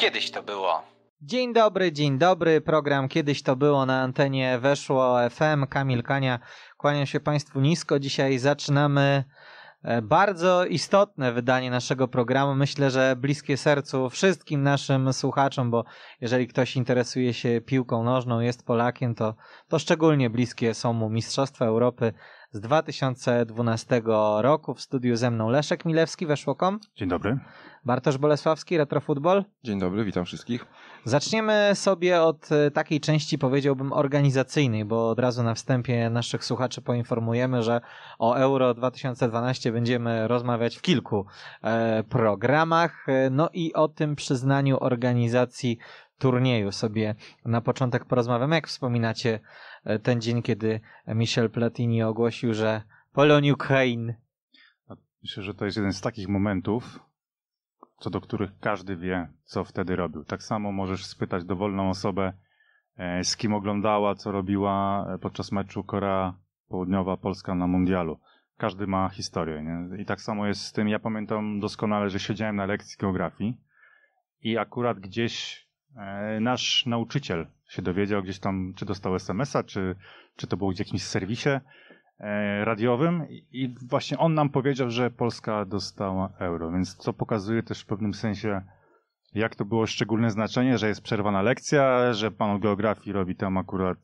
Kiedyś to było. Dzień dobry, dzień dobry. Program Kiedyś to było na antenie Weszło FM. Kamil Kania, kłaniam się Państwu nisko. Dzisiaj zaczynamy e, bardzo istotne wydanie naszego programu. Myślę, że bliskie sercu wszystkim naszym słuchaczom, bo jeżeli ktoś interesuje się piłką nożną, jest Polakiem, to, to szczególnie bliskie są mu Mistrzostwa Europy, z 2012 roku. W studiu ze mną Leszek Milewski, Weszłokom. Dzień dobry. Bartosz Bolesławski, Retrofutbol. Dzień dobry, witam wszystkich. Zaczniemy sobie od e, takiej części, powiedziałbym, organizacyjnej, bo od razu na wstępie naszych słuchaczy poinformujemy, że o Euro 2012 będziemy rozmawiać w kilku e, programach. E, no i o tym przyznaniu organizacji turnieju sobie na początek porozmawiam. Jak wspominacie e, ten dzień, kiedy Michel Platini ogłosił, że Polon Ukraine. No, myślę, że to jest jeden z takich momentów, co do których każdy wie, co wtedy robił. Tak samo możesz spytać dowolną osobę, e, z kim oglądała, co robiła e, podczas meczu Korea Południowa Polska na Mundialu. Każdy ma historię. Nie? I tak samo jest z tym. Ja pamiętam doskonale, że siedziałem na lekcji geografii i akurat gdzieś E, nasz nauczyciel się dowiedział gdzieś tam, czy dostał SMS-a, czy, czy to było w jakimś serwisie e, radiowym i właśnie on nam powiedział, że Polska dostała euro, więc to pokazuje też w pewnym sensie, jak to było szczególne znaczenie, że jest przerwana lekcja, że pan od geografii robi tam akurat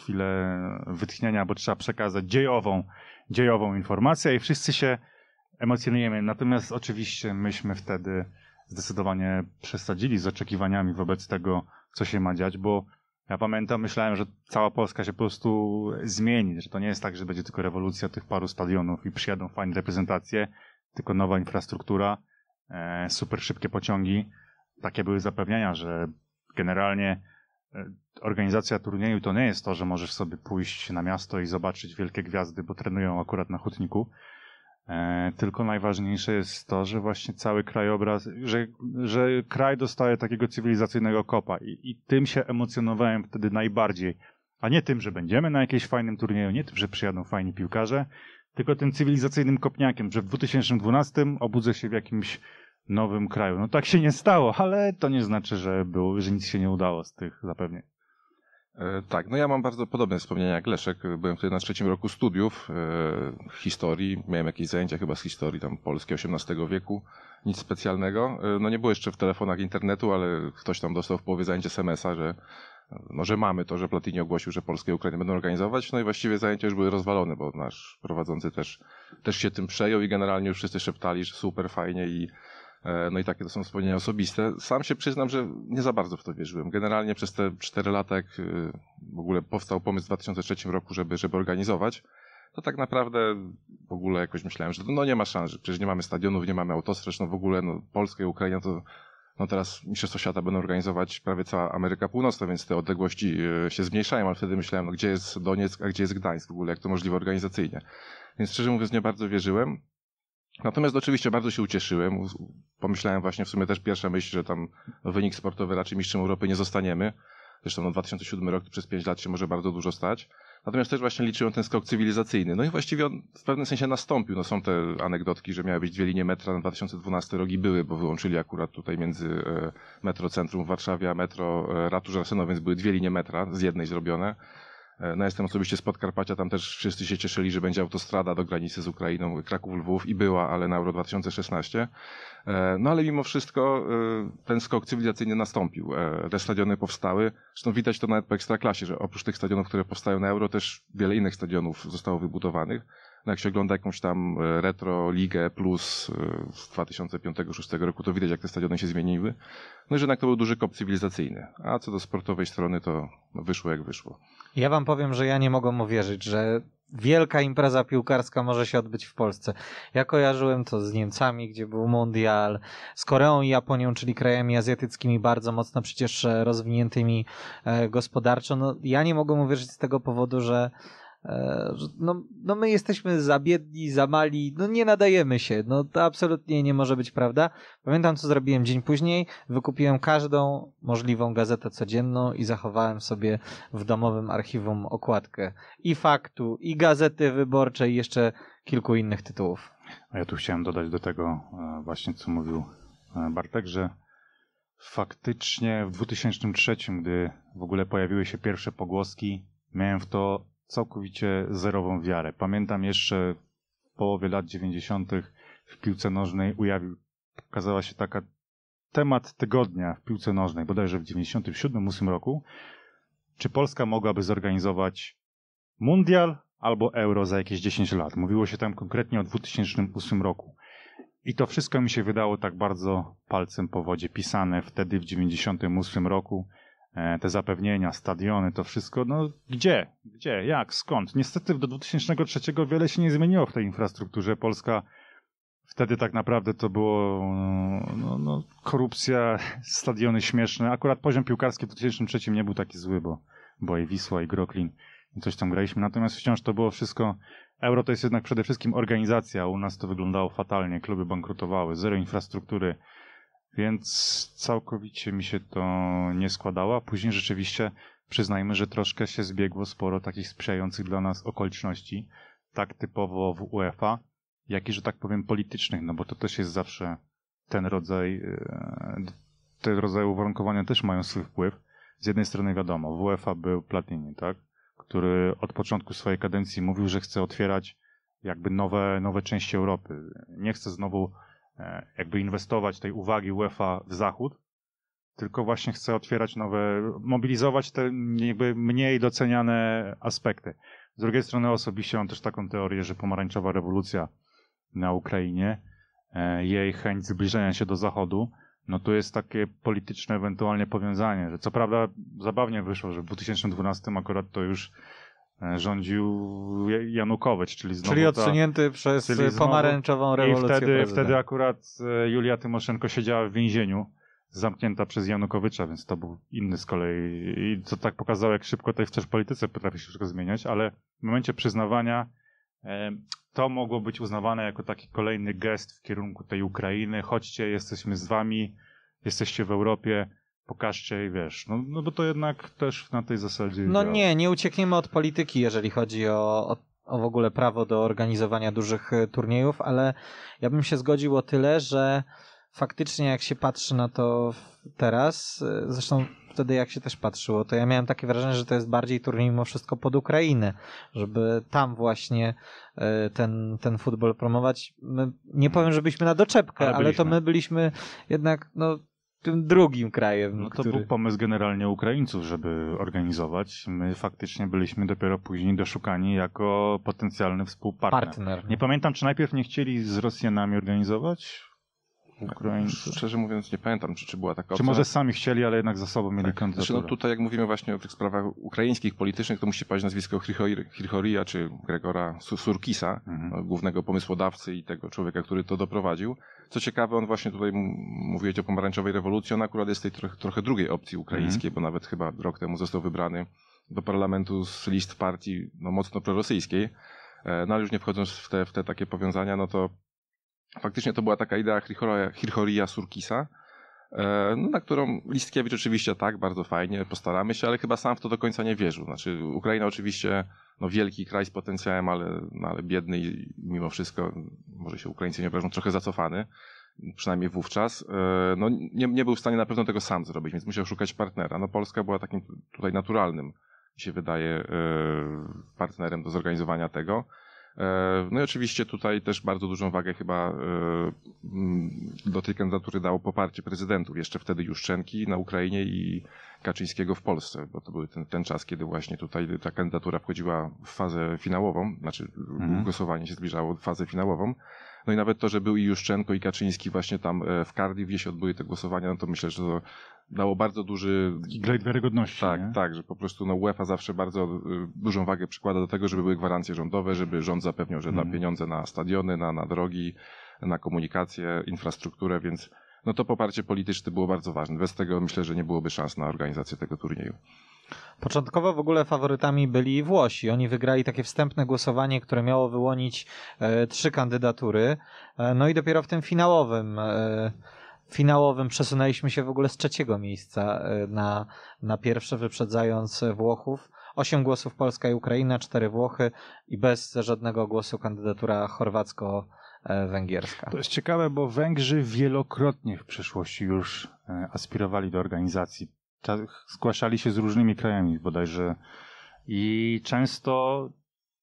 chwilę wytchnienia, bo trzeba przekazać dziejową, dziejową informację i wszyscy się emocjonujemy. Natomiast oczywiście myśmy wtedy zdecydowanie przesadzili z oczekiwaniami wobec tego, co się ma dziać, bo ja pamiętam, myślałem, że cała Polska się po prostu zmieni, że to nie jest tak, że będzie tylko rewolucja tych paru stadionów i przyjadą fajne reprezentacje, tylko nowa infrastruktura, e, super szybkie pociągi. Takie były zapewnienia, że generalnie e, organizacja turnieju to nie jest to, że możesz sobie pójść na miasto i zobaczyć wielkie gwiazdy, bo trenują akurat na hutniku, E, tylko najważniejsze jest to, że właśnie cały krajobraz, że, że kraj dostaje takiego cywilizacyjnego kopa i, i tym się emocjonowałem wtedy najbardziej. A nie tym, że będziemy na jakimś fajnym turnieju, nie tym, że przyjadą fajni piłkarze, tylko tym cywilizacyjnym kopniakiem, że w 2012 obudzę się w jakimś nowym kraju. No tak się nie stało, ale to nie znaczy, że, było, że nic się nie udało z tych zapewnień. E, tak, no ja mam bardzo podobne wspomnienia jak Leszek. Byłem wtedy na trzecim roku studiów w e, historii. Miałem jakieś zajęcia chyba z historii tam polskiej XVIII wieku. Nic specjalnego. E, no nie było jeszcze w telefonach internetu, ale ktoś tam dostał w połowie zajęcia SMS-a, że no, że mamy to, że Platini ogłosił, że polskie Ukrainie będą organizować. No i właściwie zajęcia już były rozwalone, bo nasz prowadzący też, też się tym przejął i generalnie już wszyscy szeptali, że super fajnie i E, no i takie to są wspomnienia osobiste. Sam się przyznam, że nie za bardzo w to wierzyłem. Generalnie przez te 4 lata, jak y, w ogóle powstał pomysł w 2003 roku, żeby, żeby organizować, to tak naprawdę w ogóle jakoś myślałem, że no nie ma szans, że przecież nie mamy stadionów, nie mamy autostrad, no w ogóle no, Polska i Ukraina to no teraz Mistrzostwo Świata będą organizować prawie cała Ameryka Północna, więc te odległości y, się zmniejszają, ale wtedy myślałem, no gdzie jest Donieck, a gdzie jest Gdańsk w ogóle, jak to możliwe organizacyjnie. Więc szczerze mówiąc nie bardzo wierzyłem, Natomiast oczywiście bardzo się ucieszyłem. Pomyślałem właśnie w sumie też pierwsza myśl, że tam wynik sportowy raczej mistrzem Europy nie zostaniemy. Zresztą no 2007 rok przez 5 lat się może bardzo dużo stać. Natomiast też właśnie liczyłem ten skok cywilizacyjny. No i właściwie on w pewnym sensie nastąpił. No są te anegdotki, że miały być dwie linie metra na 2012 rok i były, bo wyłączyli akurat tutaj między e, metrocentrum w Warszawie a metro e, Ratusza Arsenał, więc były dwie linie metra z jednej zrobione. E, no, jestem osobiście z Podkarpacia, tam też wszyscy się cieszyli, że będzie autostrada do granicy z Ukrainą, Kraków-Lwów i była, ale na Euro 2016. E, no ale mimo wszystko e, ten skok cywilizacyjny nastąpił. Te stadiony powstały. Zresztą widać to nawet po Ekstraklasie, że oprócz tych stadionów, które powstają na Euro, też wiele innych stadionów zostało wybudowanych. No jak się ogląda jakąś tam e, retro ligę plus e, z 2005-2006 roku, to widać jak te stadiony się zmieniły. No i że jednak to był duży kop cywilizacyjny. A co do sportowej strony, to no, wyszło jak wyszło. Ja wam powiem, że ja nie mogę uwierzyć, że wielka impreza piłkarska może się odbyć w Polsce. Ja kojarzyłem to z Niemcami, gdzie był Mundial, z Koreą i Japonią, czyli krajami azjatyckimi bardzo mocno przecież e, rozwiniętymi gospodarczo. No, ja nie mogę uwierzyć z tego powodu, że E, no, no my jesteśmy za biedni, za mali, no nie nadajemy się, no to absolutnie nie może być prawda. Pamiętam, co zrobiłem dzień później, wykupiłem każdą możliwą gazetę codzienną i zachowałem sobie w domowym archiwum okładkę i faktu, i gazety wyborczej, i jeszcze kilku innych tytułów. A ja tu chciałem dodać do tego e, właśnie, co mówił e, Bartek, że faktycznie w 2003, gdy w ogóle pojawiły się pierwsze pogłoski, miałem w to całkowicie zerową wiarę. Pamiętam jeszcze w połowie lat 90. w piłce nożnej ujawił, pokazała się taka temat tygodnia w piłce nożnej, bodajże w 97-8 roku. Czy Polska mogłaby zorganizować mundial albo euro za jakieś 10 lat? Mówiło się tam konkretnie o 2008 roku. I to wszystko mi się wydało tak bardzo palcem po wodzie pisane wtedy w 98 roku. E, te zapewnienia, stadiony, to wszystko, no gdzie, gdzie, jak, skąd? Niestety do 2003 wiele się nie zmieniło w tej infrastrukturze. Polska wtedy tak naprawdę to było no, no, korupcja, stadiony śmieszne. Akurat poziom piłkarski w 2003 nie był taki zły, bo była i Wisła, i Groklin, i coś tam graliśmy. Natomiast wciąż to było wszystko... Euro to jest jednak przede wszystkim organizacja. U nas to wyglądało fatalnie. Kluby bankrutowały, zero infrastruktury, więc całkowicie mi się to nie składało, a później rzeczywiście przyznajmy, że troszkę się zbiegło sporo takich sprzyjających dla nas okoliczności, tak typowo w UEFA, jak i, że tak powiem, politycznych, no bo to też jest zawsze ten rodzaj, e, te rodzaje uwarunkowania też mają swój wpływ. Z jednej strony wiadomo, w UEFA był Platini, tak? który od początku swojej kadencji mówił, że chce otwierać jakby nowe, nowe części Europy. Nie chce znowu E, jakby inwestować tej uwagi UEFA w Zachód, tylko właśnie chce otwierać nowe, mobilizować te jakby mniej doceniane aspekty. Z drugiej strony osobiście mam też taką teorię, że pomarańczowa rewolucja na Ukrainie, e, jej chęć zbliżenia się do Zachodu, no to jest takie polityczne ewentualnie powiązanie, że co prawda zabawnie wyszło, że w 2012 akurat to już E, rządził Janukowicz, czyli znowu Czyli odsunięty ta, przez czyli znowu, pomarańczową rewolucję. I wtedy, wtedy akurat e, Julia Tymoszenko siedziała w więzieniu zamknięta przez Janukowycza, więc to był inny z kolei. I co tak pokazało, jak szybko tutaj też w polityce potrafi się wszystko zmieniać, ale w momencie przyznawania e, to mogło być uznawane jako taki kolejny gest w kierunku tej Ukrainy. Chodźcie, jesteśmy z wami, jesteście w Europie, pokażcie i wiesz, no, no bo to jednak też na tej zasadzie. No działa. nie, nie uciekniemy od polityki, jeżeli chodzi o, o, o w ogóle prawo do organizowania dużych y, turniejów, ale ja bym się zgodził o tyle, że faktycznie jak się patrzy na to teraz, y, zresztą wtedy jak się też patrzyło, to ja miałem takie wrażenie, że to jest bardziej turniej mimo wszystko pod Ukrainę, żeby tam właśnie y, ten, ten futbol promować. My, nie powiem, żebyśmy na doczepkę, ale, ale to my byliśmy jednak no, tym drugim krajem. No to który... był pomysł generalnie Ukraińców, żeby organizować. My faktycznie byliśmy dopiero później doszukani jako potencjalny współpartner. Partner. Nie pamiętam, czy najpierw nie chcieli z Rosjanami organizować? Tak, Ukraińców. No, szczerze mówiąc nie pamiętam, czy, czy była taka opcja. Czy może sami chcieli, ale jednak za sobą mieli tak. kandydaturę. Znaczy, no tutaj jak mówimy właśnie o tych sprawach ukraińskich, politycznych, to musi paść nazwisko Hrichoria czy Gregora Surkisa, mhm. No, głównego pomysłodawcy i tego człowieka, który to doprowadził. Co ciekawe, on właśnie tutaj mówiłeś o pomarańczowej rewolucji, on akurat jest tej trochę, trochę drugiej opcji ukraińskiej, mhm. bo nawet chyba rok temu został wybrany do parlamentu z list partii no, mocno prorosyjskiej. E, no ale już nie wchodząc w te, w te takie powiązania, no to Faktycznie to była taka idea Hirchoria Surkisa, e, no, na którą Listkiewicz oczywiście tak, bardzo fajnie, postaramy się, ale chyba sam w to do końca nie wierzył. Znaczy Ukraina oczywiście no wielki kraj z potencjałem, ale, no ale biedny i mimo wszystko, może się Ukraińcy nie obrażą, trochę zacofany, przynajmniej wówczas. E, no nie, nie był w stanie na pewno tego sam zrobić, więc musiał szukać partnera. No Polska była takim tutaj naturalnym, mi się wydaje, e, partnerem do zorganizowania tego. E, no i oczywiście tutaj też bardzo dużą wagę chyba e, mm, do tej kandydatury dało poparcie prezydentów, jeszcze wtedy Juszczenki na Ukrainie i Kaczyńskiego w Polsce, bo to był ten, ten czas, kiedy właśnie tutaj ta kandydatura wchodziła w fazę finałową, znaczy mhm. głosowanie się zbliżało w fazę finałową. No i nawet to, że był i Juszczenko i Kaczyński właśnie tam e, w Cardiff, gdzie się odbyły te głosowania, no to myślę, że to dało bardzo duży... Taki glejt wiarygodności. Tak, nie? tak, że po prostu no UEFA zawsze bardzo y, dużą wagę przykłada do tego, żeby były gwarancje rządowe, żeby rząd zapewniał, że da mhm. pieniądze na stadiony, na, na drogi, na komunikację, infrastrukturę, więc no to poparcie polityczne było bardzo ważne. Bez tego myślę, że nie byłoby szans na organizację tego turnieju. Początkowo w ogóle faworytami byli Włosi. Oni wygrali takie wstępne głosowanie, które miało wyłonić e, trzy kandydatury. E, no i dopiero w tym finałowym e, finałowym przesunęliśmy się w ogóle z trzeciego miejsca e, na, na pierwsze, wyprzedzając Włochów. Osiem głosów Polska i Ukraina, cztery Włochy i bez żadnego głosu kandydatura chorwacko- węgierska. To jest ciekawe, bo Węgrzy wielokrotnie w przeszłości już e, aspirowali do organizacji tak, zgłaszali się z różnymi krajami bodajże i często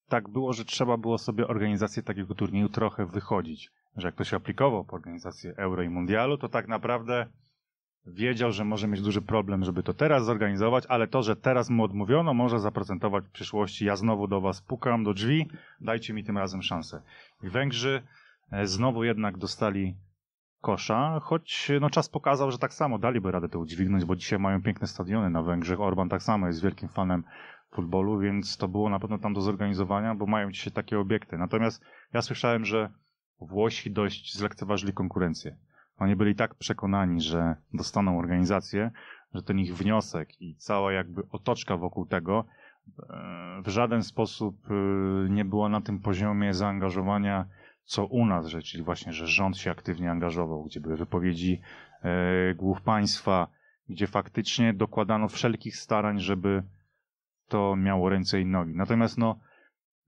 tak było, że trzeba było sobie organizację takiego turnieju trochę wychodzić, że jak ktoś aplikował po organizację Euro i Mundialu, to tak naprawdę wiedział, że może mieć duży problem, żeby to teraz zorganizować, ale to, że teraz mu odmówiono, może zaprocentować w przyszłości. Ja znowu do was pukam do drzwi, dajcie mi tym razem szansę. I Węgrzy e, znowu jednak dostali kosza, choć no, czas pokazał, że tak samo daliby radę to udźwignąć, bo dzisiaj mają piękne stadiony na Węgrzech. Orban tak samo jest wielkim fanem futbolu, więc to było na pewno tam do zorganizowania, bo mają dzisiaj takie obiekty. Natomiast ja słyszałem, że Włosi dość zlekceważyli konkurencję. Oni byli tak przekonani, że dostaną organizację, że ten ich wniosek i cała jakby otoczka wokół tego e, w żaden sposób e, nie była na tym poziomie zaangażowania co u nas, że, czyli właśnie, że rząd się aktywnie angażował, gdzie były wypowiedzi e, głów państwa, gdzie faktycznie dokładano wszelkich starań, żeby to miało ręce i nogi. Natomiast no,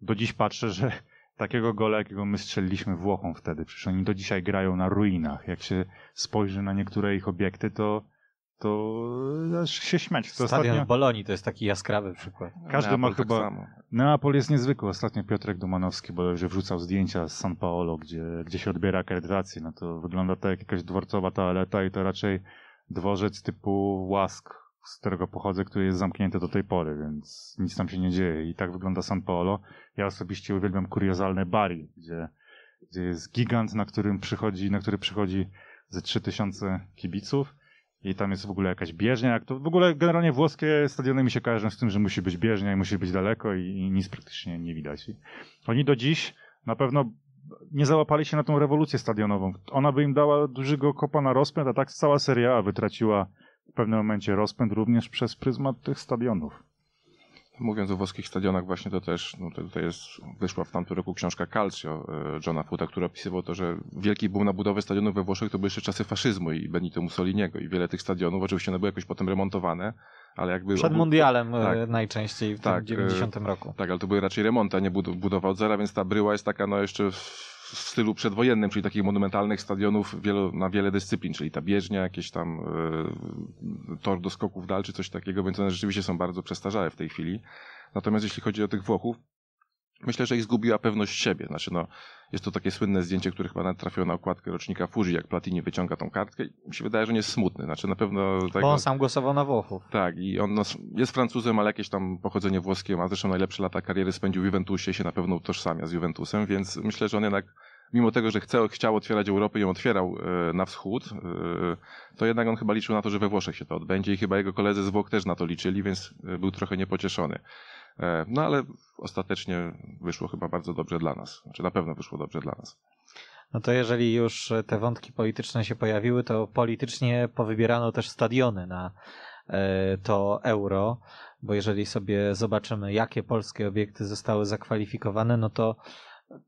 do dziś patrzę, że takiego gola, jakiego my strzeliliśmy Włochom wtedy, przecież oni do dzisiaj grają na ruinach. Jak się spojrzy na niektóre ich obiekty, to to aż się śmiać. To Stadion ostatnio... w Bolonii to jest taki jaskrawy przykład. Każdy Neapol ma tak chyba... Tak Neapol jest niezwykły. Ostatnio Piotrek Dumanowski bo już wrzucał zdjęcia z San Paolo, gdzie, gdzie się odbiera akredytację. No to wygląda to tak jak jakaś dworcowa toaleta i to raczej dworzec typu Łask, z którego pochodzę, który jest zamknięty do tej pory, więc nic tam się nie dzieje. I tak wygląda San Paolo. Ja osobiście uwielbiam kuriozalne bari, gdzie, gdzie jest gigant, na którym przychodzi, na który przychodzi ze 3000 kibiców i tam jest w ogóle jakaś bieżnia. Jak to, w ogóle generalnie włoskie stadiony mi się kojarzą z tym, że musi być bieżnia i musi być daleko i, i nic praktycznie nie widać. I oni do dziś na pewno nie załapali się na tą rewolucję stadionową. Ona by im dała dużego kopa na rozpęd, a tak cała seria A wytraciła w pewnym momencie rozpęd również przez pryzmat tych stadionów. Mówiąc o włoskich stadionach, właśnie to też, no to tutaj jest, wyszła w tamtym roku książka Calcio e, Johna Futa, który opisywał to, że wielki był na budowę stadionów we Włoszech to były jeszcze czasy faszyzmu i Benito Mussoliniego i wiele tych stadionów, oczywiście one były jakoś potem remontowane, ale jakby... Przed obu... mundialem e, tak, najczęściej w tak, 90 e, roku. Tak, ale to były raczej remonty, a nie budowa od zera, więc ta bryła jest taka no jeszcze w w stylu przedwojennym, czyli takich monumentalnych stadionów wielo, na wiele dyscyplin, czyli ta bieżnia, jakieś tam y, tor do skoków dal, czy coś takiego, więc one rzeczywiście są bardzo przestarzałe w tej chwili. Natomiast jeśli chodzi o tych Włochów, Myślę, że ich zgubiła pewność siebie. Znaczy, no, jest to takie słynne zdjęcie, które chyba nawet trafiło na okładkę rocznika Fuji, jak Platini wyciąga tą kartkę i mi się wydaje, że nie jest smutny. Znaczy, na pewno... Tak, Bo on no, sam głosował na Włochów. Tak, i on no, jest Francuzem, ale jakieś tam pochodzenie włoskie ma. Zresztą najlepsze lata kariery spędził w Juventusie i się na pewno utożsamia z Juventusem, więc myślę, że on jednak mimo tego, że chce, chciał otwierać Europę i ją otwierał e, na wschód, e, to jednak on chyba liczył na to, że we Włoszech się to odbędzie i chyba jego koledzy z Włoch też na to liczyli, więc e, był trochę niepocieszony. E, no ale ostatecznie wyszło chyba bardzo dobrze dla nas. Znaczy na pewno wyszło dobrze dla nas. No to jeżeli już te wątki polityczne się pojawiły, to politycznie powybierano też stadiony na e, to euro, bo jeżeli sobie zobaczymy, jakie polskie obiekty zostały zakwalifikowane, no to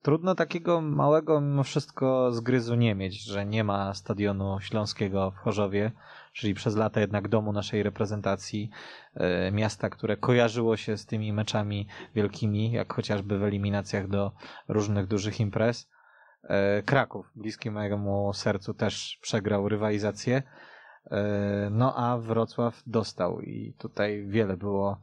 trudno takiego małego mimo wszystko zgryzu nie mieć, że nie ma stadionu śląskiego w Chorzowie, czyli przez lata jednak domu naszej reprezentacji, e, miasta, które kojarzyło się z tymi meczami wielkimi, jak chociażby w eliminacjach do różnych dużych imprez. E, Kraków, bliski mojemu sercu, też przegrał rywalizację. E, no a Wrocław dostał i tutaj wiele było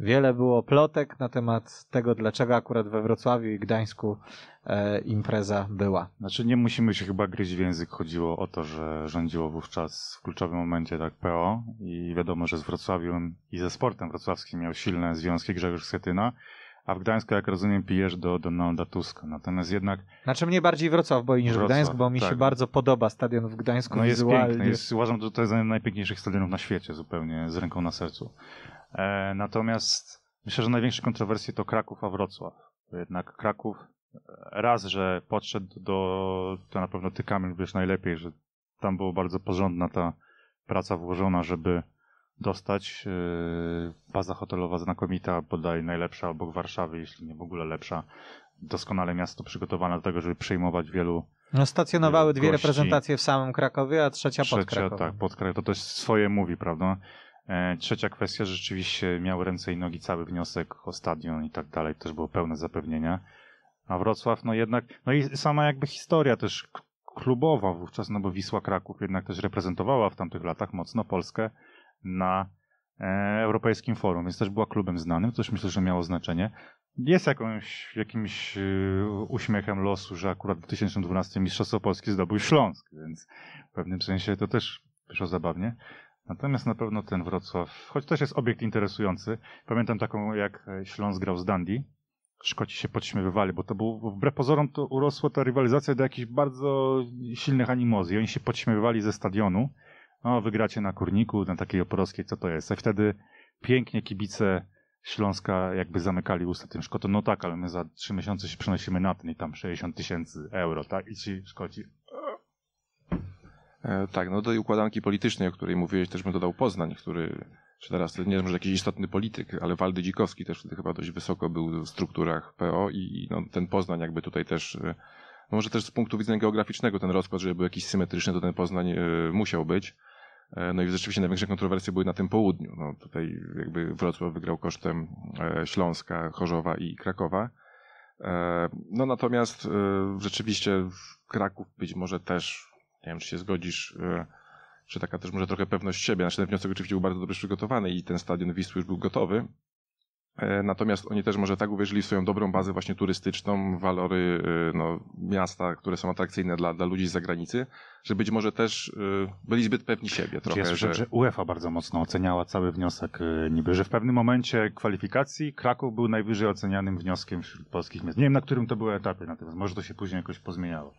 Wiele było plotek na temat tego, dlaczego akurat we Wrocławiu i Gdańsku e, impreza była. Znaczy nie musimy się chyba gryźć w język. Chodziło o to, że rządziło wówczas w kluczowym momencie tak PO i wiadomo, że z Wrocławiu i ze sportem wrocławskim miał silne związki Grzegorz Schetyna a w Gdańsku, jak rozumiem, pijesz do Donalda Tuska. Natomiast jednak... Znaczy mnie bardziej Wrocław boi niż Wrocław, Gdańsk, bo mi tak. się bardzo podoba stadion w Gdańsku no jest Piękny, jest, uważam, że to jest jeden z najpiękniejszych stadionów na świecie zupełnie, z ręką na sercu. E, natomiast myślę, że największe kontrowersje to Kraków, a Wrocław. Jednak Kraków e, raz, że podszedł do, to na pewno ty Kamil wiesz najlepiej, że tam była bardzo porządna ta praca włożona, żeby dostać. E, baza hotelowa znakomita, bodaj najlepsza obok Warszawy, jeśli nie w ogóle lepsza. Doskonale miasto przygotowane do tego, żeby przyjmować wielu. No stacjonowały dwie reprezentacje w samym Krakowie, a trzecia, trzecia pod Krakowem. Tak, pod Krakowem. To też swoje mówi, prawda? E, trzecia kwestia, że rzeczywiście miał ręce i nogi cały wniosek o stadion i tak dalej, też było pełne zapewnienia. A Wrocław, no jednak, no i sama jakby historia też klubowa wówczas, no bo Wisła Kraków jednak też reprezentowała w tamtych latach mocno Polskę na e, Europejskim Forum, więc też była klubem znanym, to też myślę, że miało znaczenie. Jest jakąś, jakimś e, uśmiechem losu, że akurat w 2012 Mistrzostwo Polski zdobył Śląsk, więc w pewnym sensie to też wyszło zabawnie. Natomiast na pewno ten Wrocław, choć też jest obiekt interesujący, pamiętam taką jak Śląsk grał z Dundee, Szkoci się podśmiewywali, bo to był, wbrew pozorom to urosła ta rywalizacja do jakichś bardzo silnych animozji. Oni się podśmiewywali ze stadionu, o, wygracie na kurniku, na takiej oporowskiej, co to jest. I wtedy pięknie kibice Śląska jakby zamykali usta tym Szkotom, no tak, ale my za trzy miesiące się przenosimy na ten i tam 60 tysięcy euro, tak? I ci Szkoci... E, tak, no do tej układanki politycznej, o której mówiłeś, też bym dodał Poznań, który, czy teraz to nie wiem, może jakiś istotny polityk, ale Waldy Dzikowski też wtedy chyba dość wysoko był w strukturach PO i no, ten Poznań jakby tutaj też... E, no może też z punktu widzenia geograficznego ten rozkład, żeby był jakiś symetryczny, to ten Poznań y, musiał być. E, no i rzeczywiście największe kontrowersje były na tym południu. No tutaj jakby Wrocław wygrał kosztem e, Śląska, Chorzowa i Krakowa. E, no natomiast rzeczywiście w Kraków być może też, nie wiem czy się zgodzisz, czy taka też może trochę pewność siebie. Znaczy ten wniosek oczywiście był bardzo dobrze przygotowany i ten stadion Wisły już był gotowy. Natomiast oni też może tak uwierzyli w swoją dobrą bazę właśnie turystyczną, walory no, miasta, które są atrakcyjne dla, dla ludzi z zagranicy, że być może też y, byli zbyt pewni siebie znaczy, trochę. Ja słyszę, że... że UEFA bardzo mocno oceniała cały wniosek y, niby, że w pewnym momencie kwalifikacji Kraków był najwyżej ocenianym wnioskiem wśród polskich miast. Nie wiem, na którym to było etapie, natomiast może to się później jakoś pozmieniało.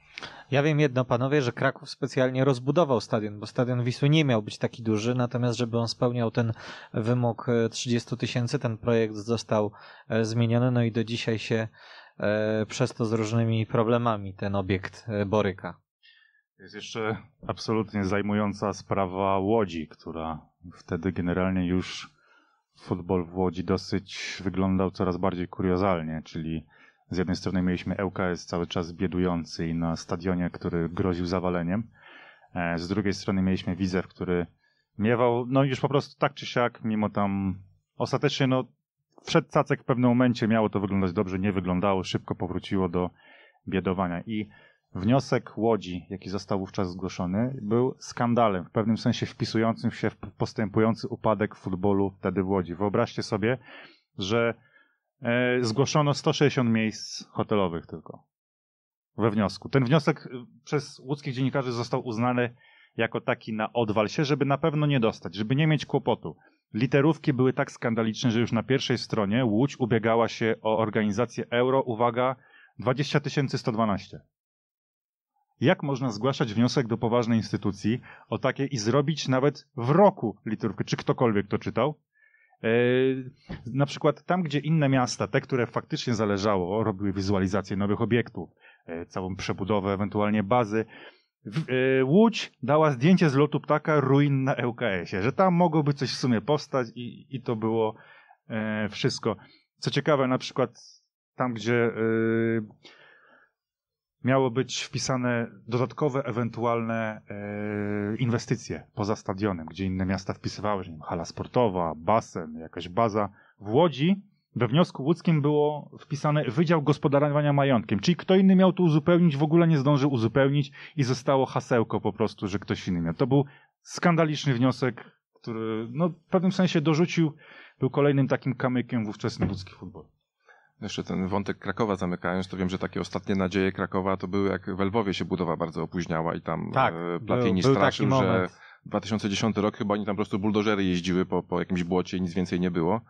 Ja wiem jedno, panowie, że Kraków specjalnie rozbudował stadion, bo stadion Wisły nie miał być taki duży, natomiast żeby on spełniał ten wymóg 30 y, tysięcy, ten projekt został e, zmieniony, no i do dzisiaj się e, przez to z różnymi problemami ten obiekt e, boryka. Jest jeszcze absolutnie zajmująca sprawa Łodzi, która wtedy generalnie już futbol w Łodzi dosyć wyglądał coraz bardziej kuriozalnie, czyli z jednej strony mieliśmy ŁKS cały czas biedujący i na stadionie, który groził zawaleniem, e, z drugiej strony mieliśmy Widzew, który miewał, no już po prostu tak czy siak, mimo tam ostatecznie no wszedł cacek w pewnym momencie, miało to wyglądać dobrze, nie wyglądało, szybko powróciło do biedowania i Wniosek Łodzi, jaki został wówczas zgłoszony, był skandalem, w pewnym sensie wpisującym się w postępujący upadek futbolu wtedy w Łodzi. Wyobraźcie sobie, że e, zgłoszono 160 miejsc hotelowych tylko we wniosku. Ten wniosek e, przez łódzkich dziennikarzy został uznany jako taki na odwal się, żeby na pewno nie dostać, żeby nie mieć kłopotu. Literówki były tak skandaliczne, że już na pierwszej stronie Łódź ubiegała się o organizację euro, uwaga, 20 112 jak można zgłaszać wniosek do poważnej instytucji o takie i zrobić nawet w roku literówkę, czy ktokolwiek to czytał. E, na przykład tam, gdzie inne miasta, te, które faktycznie zależało, robiły wizualizację nowych obiektów, e, całą przebudowę, ewentualnie bazy, e, Łódź dała zdjęcie z lotu ptaka ruin na ŁKS-ie, że tam mogłoby coś w sumie powstać i, i to było wszystko. Co ciekawe, na przykład tam, gdzie miało być wpisane dodatkowe, ewentualne e, inwestycje poza stadionem, gdzie inne miasta wpisywały, że nie wiem, hala sportowa, basen, jakaś baza. W Łodzi we wniosku łódzkim było wpisane Wydział Gospodarowania Majątkiem, czyli kto inny miał to uzupełnić, w ogóle nie zdążył uzupełnić i zostało hasełko po prostu, że ktoś inny miał. To był skandaliczny wniosek, który no, w pewnym sensie dorzucił, był kolejnym takim kamykiem w ówczesnym łódzkim futbolu. Jeszcze ten wątek Krakowa zamykając, to wiem, że takie ostatnie nadzieje Krakowa to były jak w Lwowie się budowa bardzo opóźniała i tam tak, e, Platini był, był że 2010 rok chyba oni tam po prostu buldożery jeździły po, po jakimś błocie i nic więcej nie było.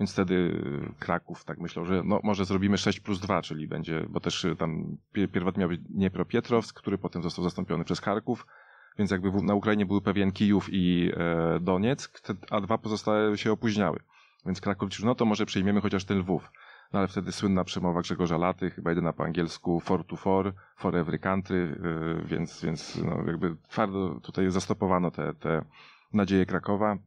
Więc wtedy e, Kraków tak myślał, że no może zrobimy 6 plus 2, czyli będzie, bo też e, tam pierwotnie miał być Pietrowski, który potem został zastąpiony przez Charków, więc jakby na Ukrainie były pewien Kijów i Donieck, a dwa pozostałe się opóźniały. Więc Kraków liczył, no to może przyjmiemy chociaż ten Lwów no ale wtedy słynna przemowa Grzegorza Laty, chyba jedyna po angielsku, for to for, for every country, y, więc, więc no jakby twardo tutaj zastopowano te, te nadzieje Krakowa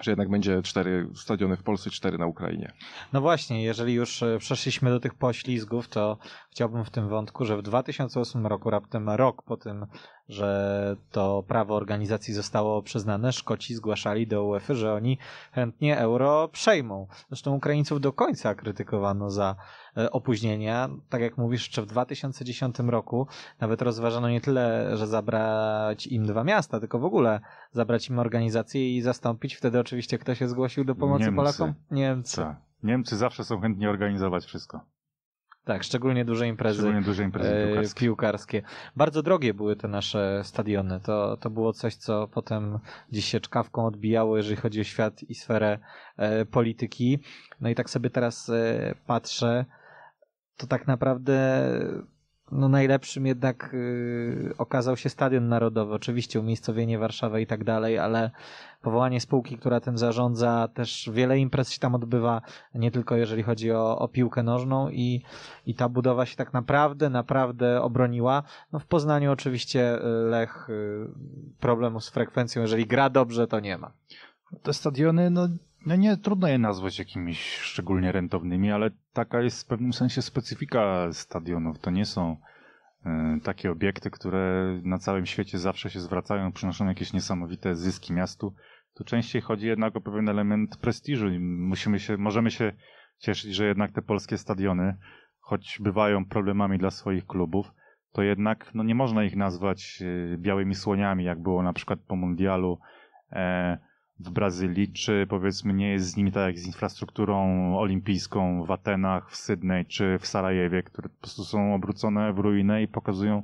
że jednak będzie cztery stadiony w Polsce, cztery na Ukrainie. No właśnie, jeżeli już y, przeszliśmy do tych poślizgów, to chciałbym w tym wątku, że w 2008 roku, raptem rok po tym że to prawo organizacji zostało przyznane. Szkoci zgłaszali do UEFA, że oni chętnie euro przejmą. Zresztą Ukraińców do końca krytykowano za e, opóźnienia. Tak jak mówisz, jeszcze w 2010 roku nawet rozważano nie tyle, że zabrać im dwa miasta, tylko w ogóle zabrać im organizację i zastąpić. Wtedy oczywiście kto się zgłosił do pomocy Niemcy. Polakom? Niemcy. Tak. Niemcy zawsze są chętni organizować wszystko. Tak, szczególnie duże imprezy, szczególnie duże imprezy e, piłkarskie. piłkarskie. Bardzo drogie były te nasze stadiony. To, to było coś, co potem dziś się czkawką odbijało, jeżeli chodzi o świat i sferę e, polityki. No i tak sobie teraz e, patrzę, to tak naprawdę no najlepszym jednak y, okazał się Stadion Narodowy, oczywiście umiejscowienie Warszawy i tak dalej, ale powołanie spółki, która tym zarządza, też wiele imprez się tam odbywa, nie tylko jeżeli chodzi o, o piłkę nożną i, i ta budowa się tak naprawdę, naprawdę obroniła. No w Poznaniu oczywiście y, Lech y, problemu z frekwencją, jeżeli gra dobrze, to nie ma. Te stadiony, no no nie, trudno je nazwać jakimiś szczególnie rentownymi, ale taka jest w pewnym sensie specyfika stadionów. To nie są e, takie obiekty, które na całym świecie zawsze się zwracają, przynoszą jakieś niesamowite zyski miastu. Tu częściej chodzi jednak o pewien element prestiżu. Musimy się, możemy się cieszyć, że jednak te polskie stadiony, choć bywają problemami dla swoich klubów, to jednak no, nie można ich nazwać e, białymi słoniami, jak było na przykład po mundialu. E, w Brazylii, czy powiedzmy nie jest z nimi tak jak z infrastrukturą olimpijską w Atenach, w Sydney czy w Sarajewie, które po prostu są obrócone w ruinę i pokazują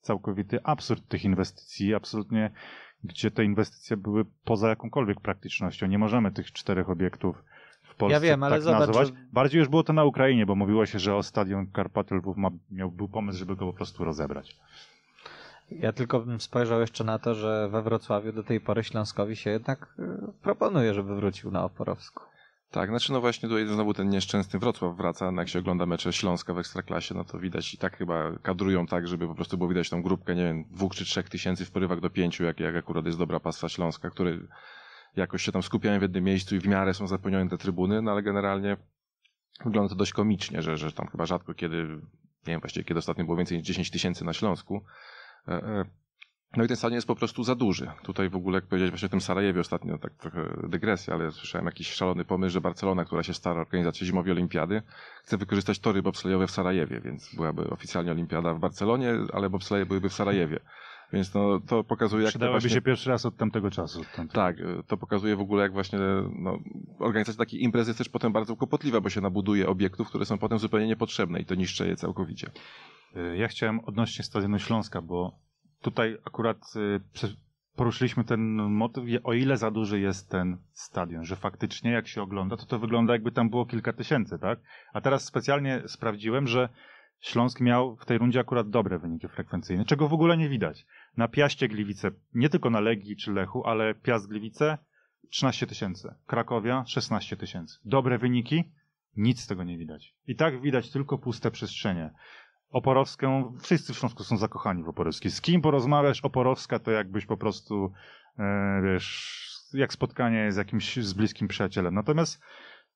całkowity absurd tych inwestycji, absolutnie gdzie te inwestycje były poza jakąkolwiek praktycznością. Nie możemy tych czterech obiektów w Polsce ja wiem, ale tak zobacz, nazwać. Bardziej już było to na Ukrainie, bo mówiło się, że o stadion Karpaty Lwów ma, miał, był pomysł, żeby go po prostu rozebrać. Ja tylko bym spojrzał jeszcze na to, że we Wrocławiu do tej pory Śląskowi się jednak y, proponuje, żeby wrócił na Oporowsku. Tak, znaczy no właśnie tutaj znowu ten nieszczęsny Wrocław wraca, no jak się ogląda mecze Śląska w Ekstraklasie, no to widać i tak chyba kadrują tak, żeby po prostu było widać tą grupkę, nie wiem, dwóch czy trzech tysięcy w porywach do pięciu, jak, jak akurat jest dobra pasa Śląska, który jakoś się tam skupiają w jednym miejscu i w miarę są zapełnione te trybuny, no ale generalnie wygląda to dość komicznie, że, że tam chyba rzadko kiedy, nie wiem właściwie kiedy ostatnio było więcej niż 10 tysięcy na Śląsku, E, e. No i ten stadion jest po prostu za duży. Tutaj w ogóle, jak powiedziałeś właśnie o tym Sarajewie ostatnio, tak trochę dygresja, ale słyszałem jakiś szalony pomysł, że Barcelona, która się stara organizować zimowej olimpiady, chce wykorzystać tory bobslejowe w Sarajewie, więc byłaby oficjalnie olimpiada w Barcelonie, ale bobsleje byłyby w Sarajewie. Więc no, to pokazuje, jak. Przydałaby właśnie... się pierwszy raz od tamtego czasu. Od tamtego. Tak, e, to pokazuje w ogóle, jak właśnie no, organizacja takiej imprezy jest też potem bardzo kłopotliwa, bo się nabuduje obiektów, które są potem zupełnie niepotrzebne i to niszczy je całkowicie. E, ja chciałem odnośnie Stadionu Śląska, bo tutaj akurat e, poruszyliśmy ten motyw, o ile za duży jest ten stadion, że faktycznie jak się ogląda, to to wygląda jakby tam było kilka tysięcy, tak? A teraz specjalnie sprawdziłem, że Śląsk miał w tej rundzie akurat dobre wyniki frekwencyjne, czego w ogóle nie widać. Na Piaście Gliwice, nie tylko na Legii czy Lechu, ale Piast Gliwice 13 tysięcy, Krakowia 16 tysięcy. Dobre wyniki, nic z tego nie widać. I tak widać tylko puste przestrzenie. Oporowską, wszyscy w Śląsku są zakochani w Oporowskiej. Z kim porozmawiasz Oporowska, to jakbyś po prostu, e, wiesz, jak spotkanie z jakimś, z bliskim przyjacielem. Natomiast,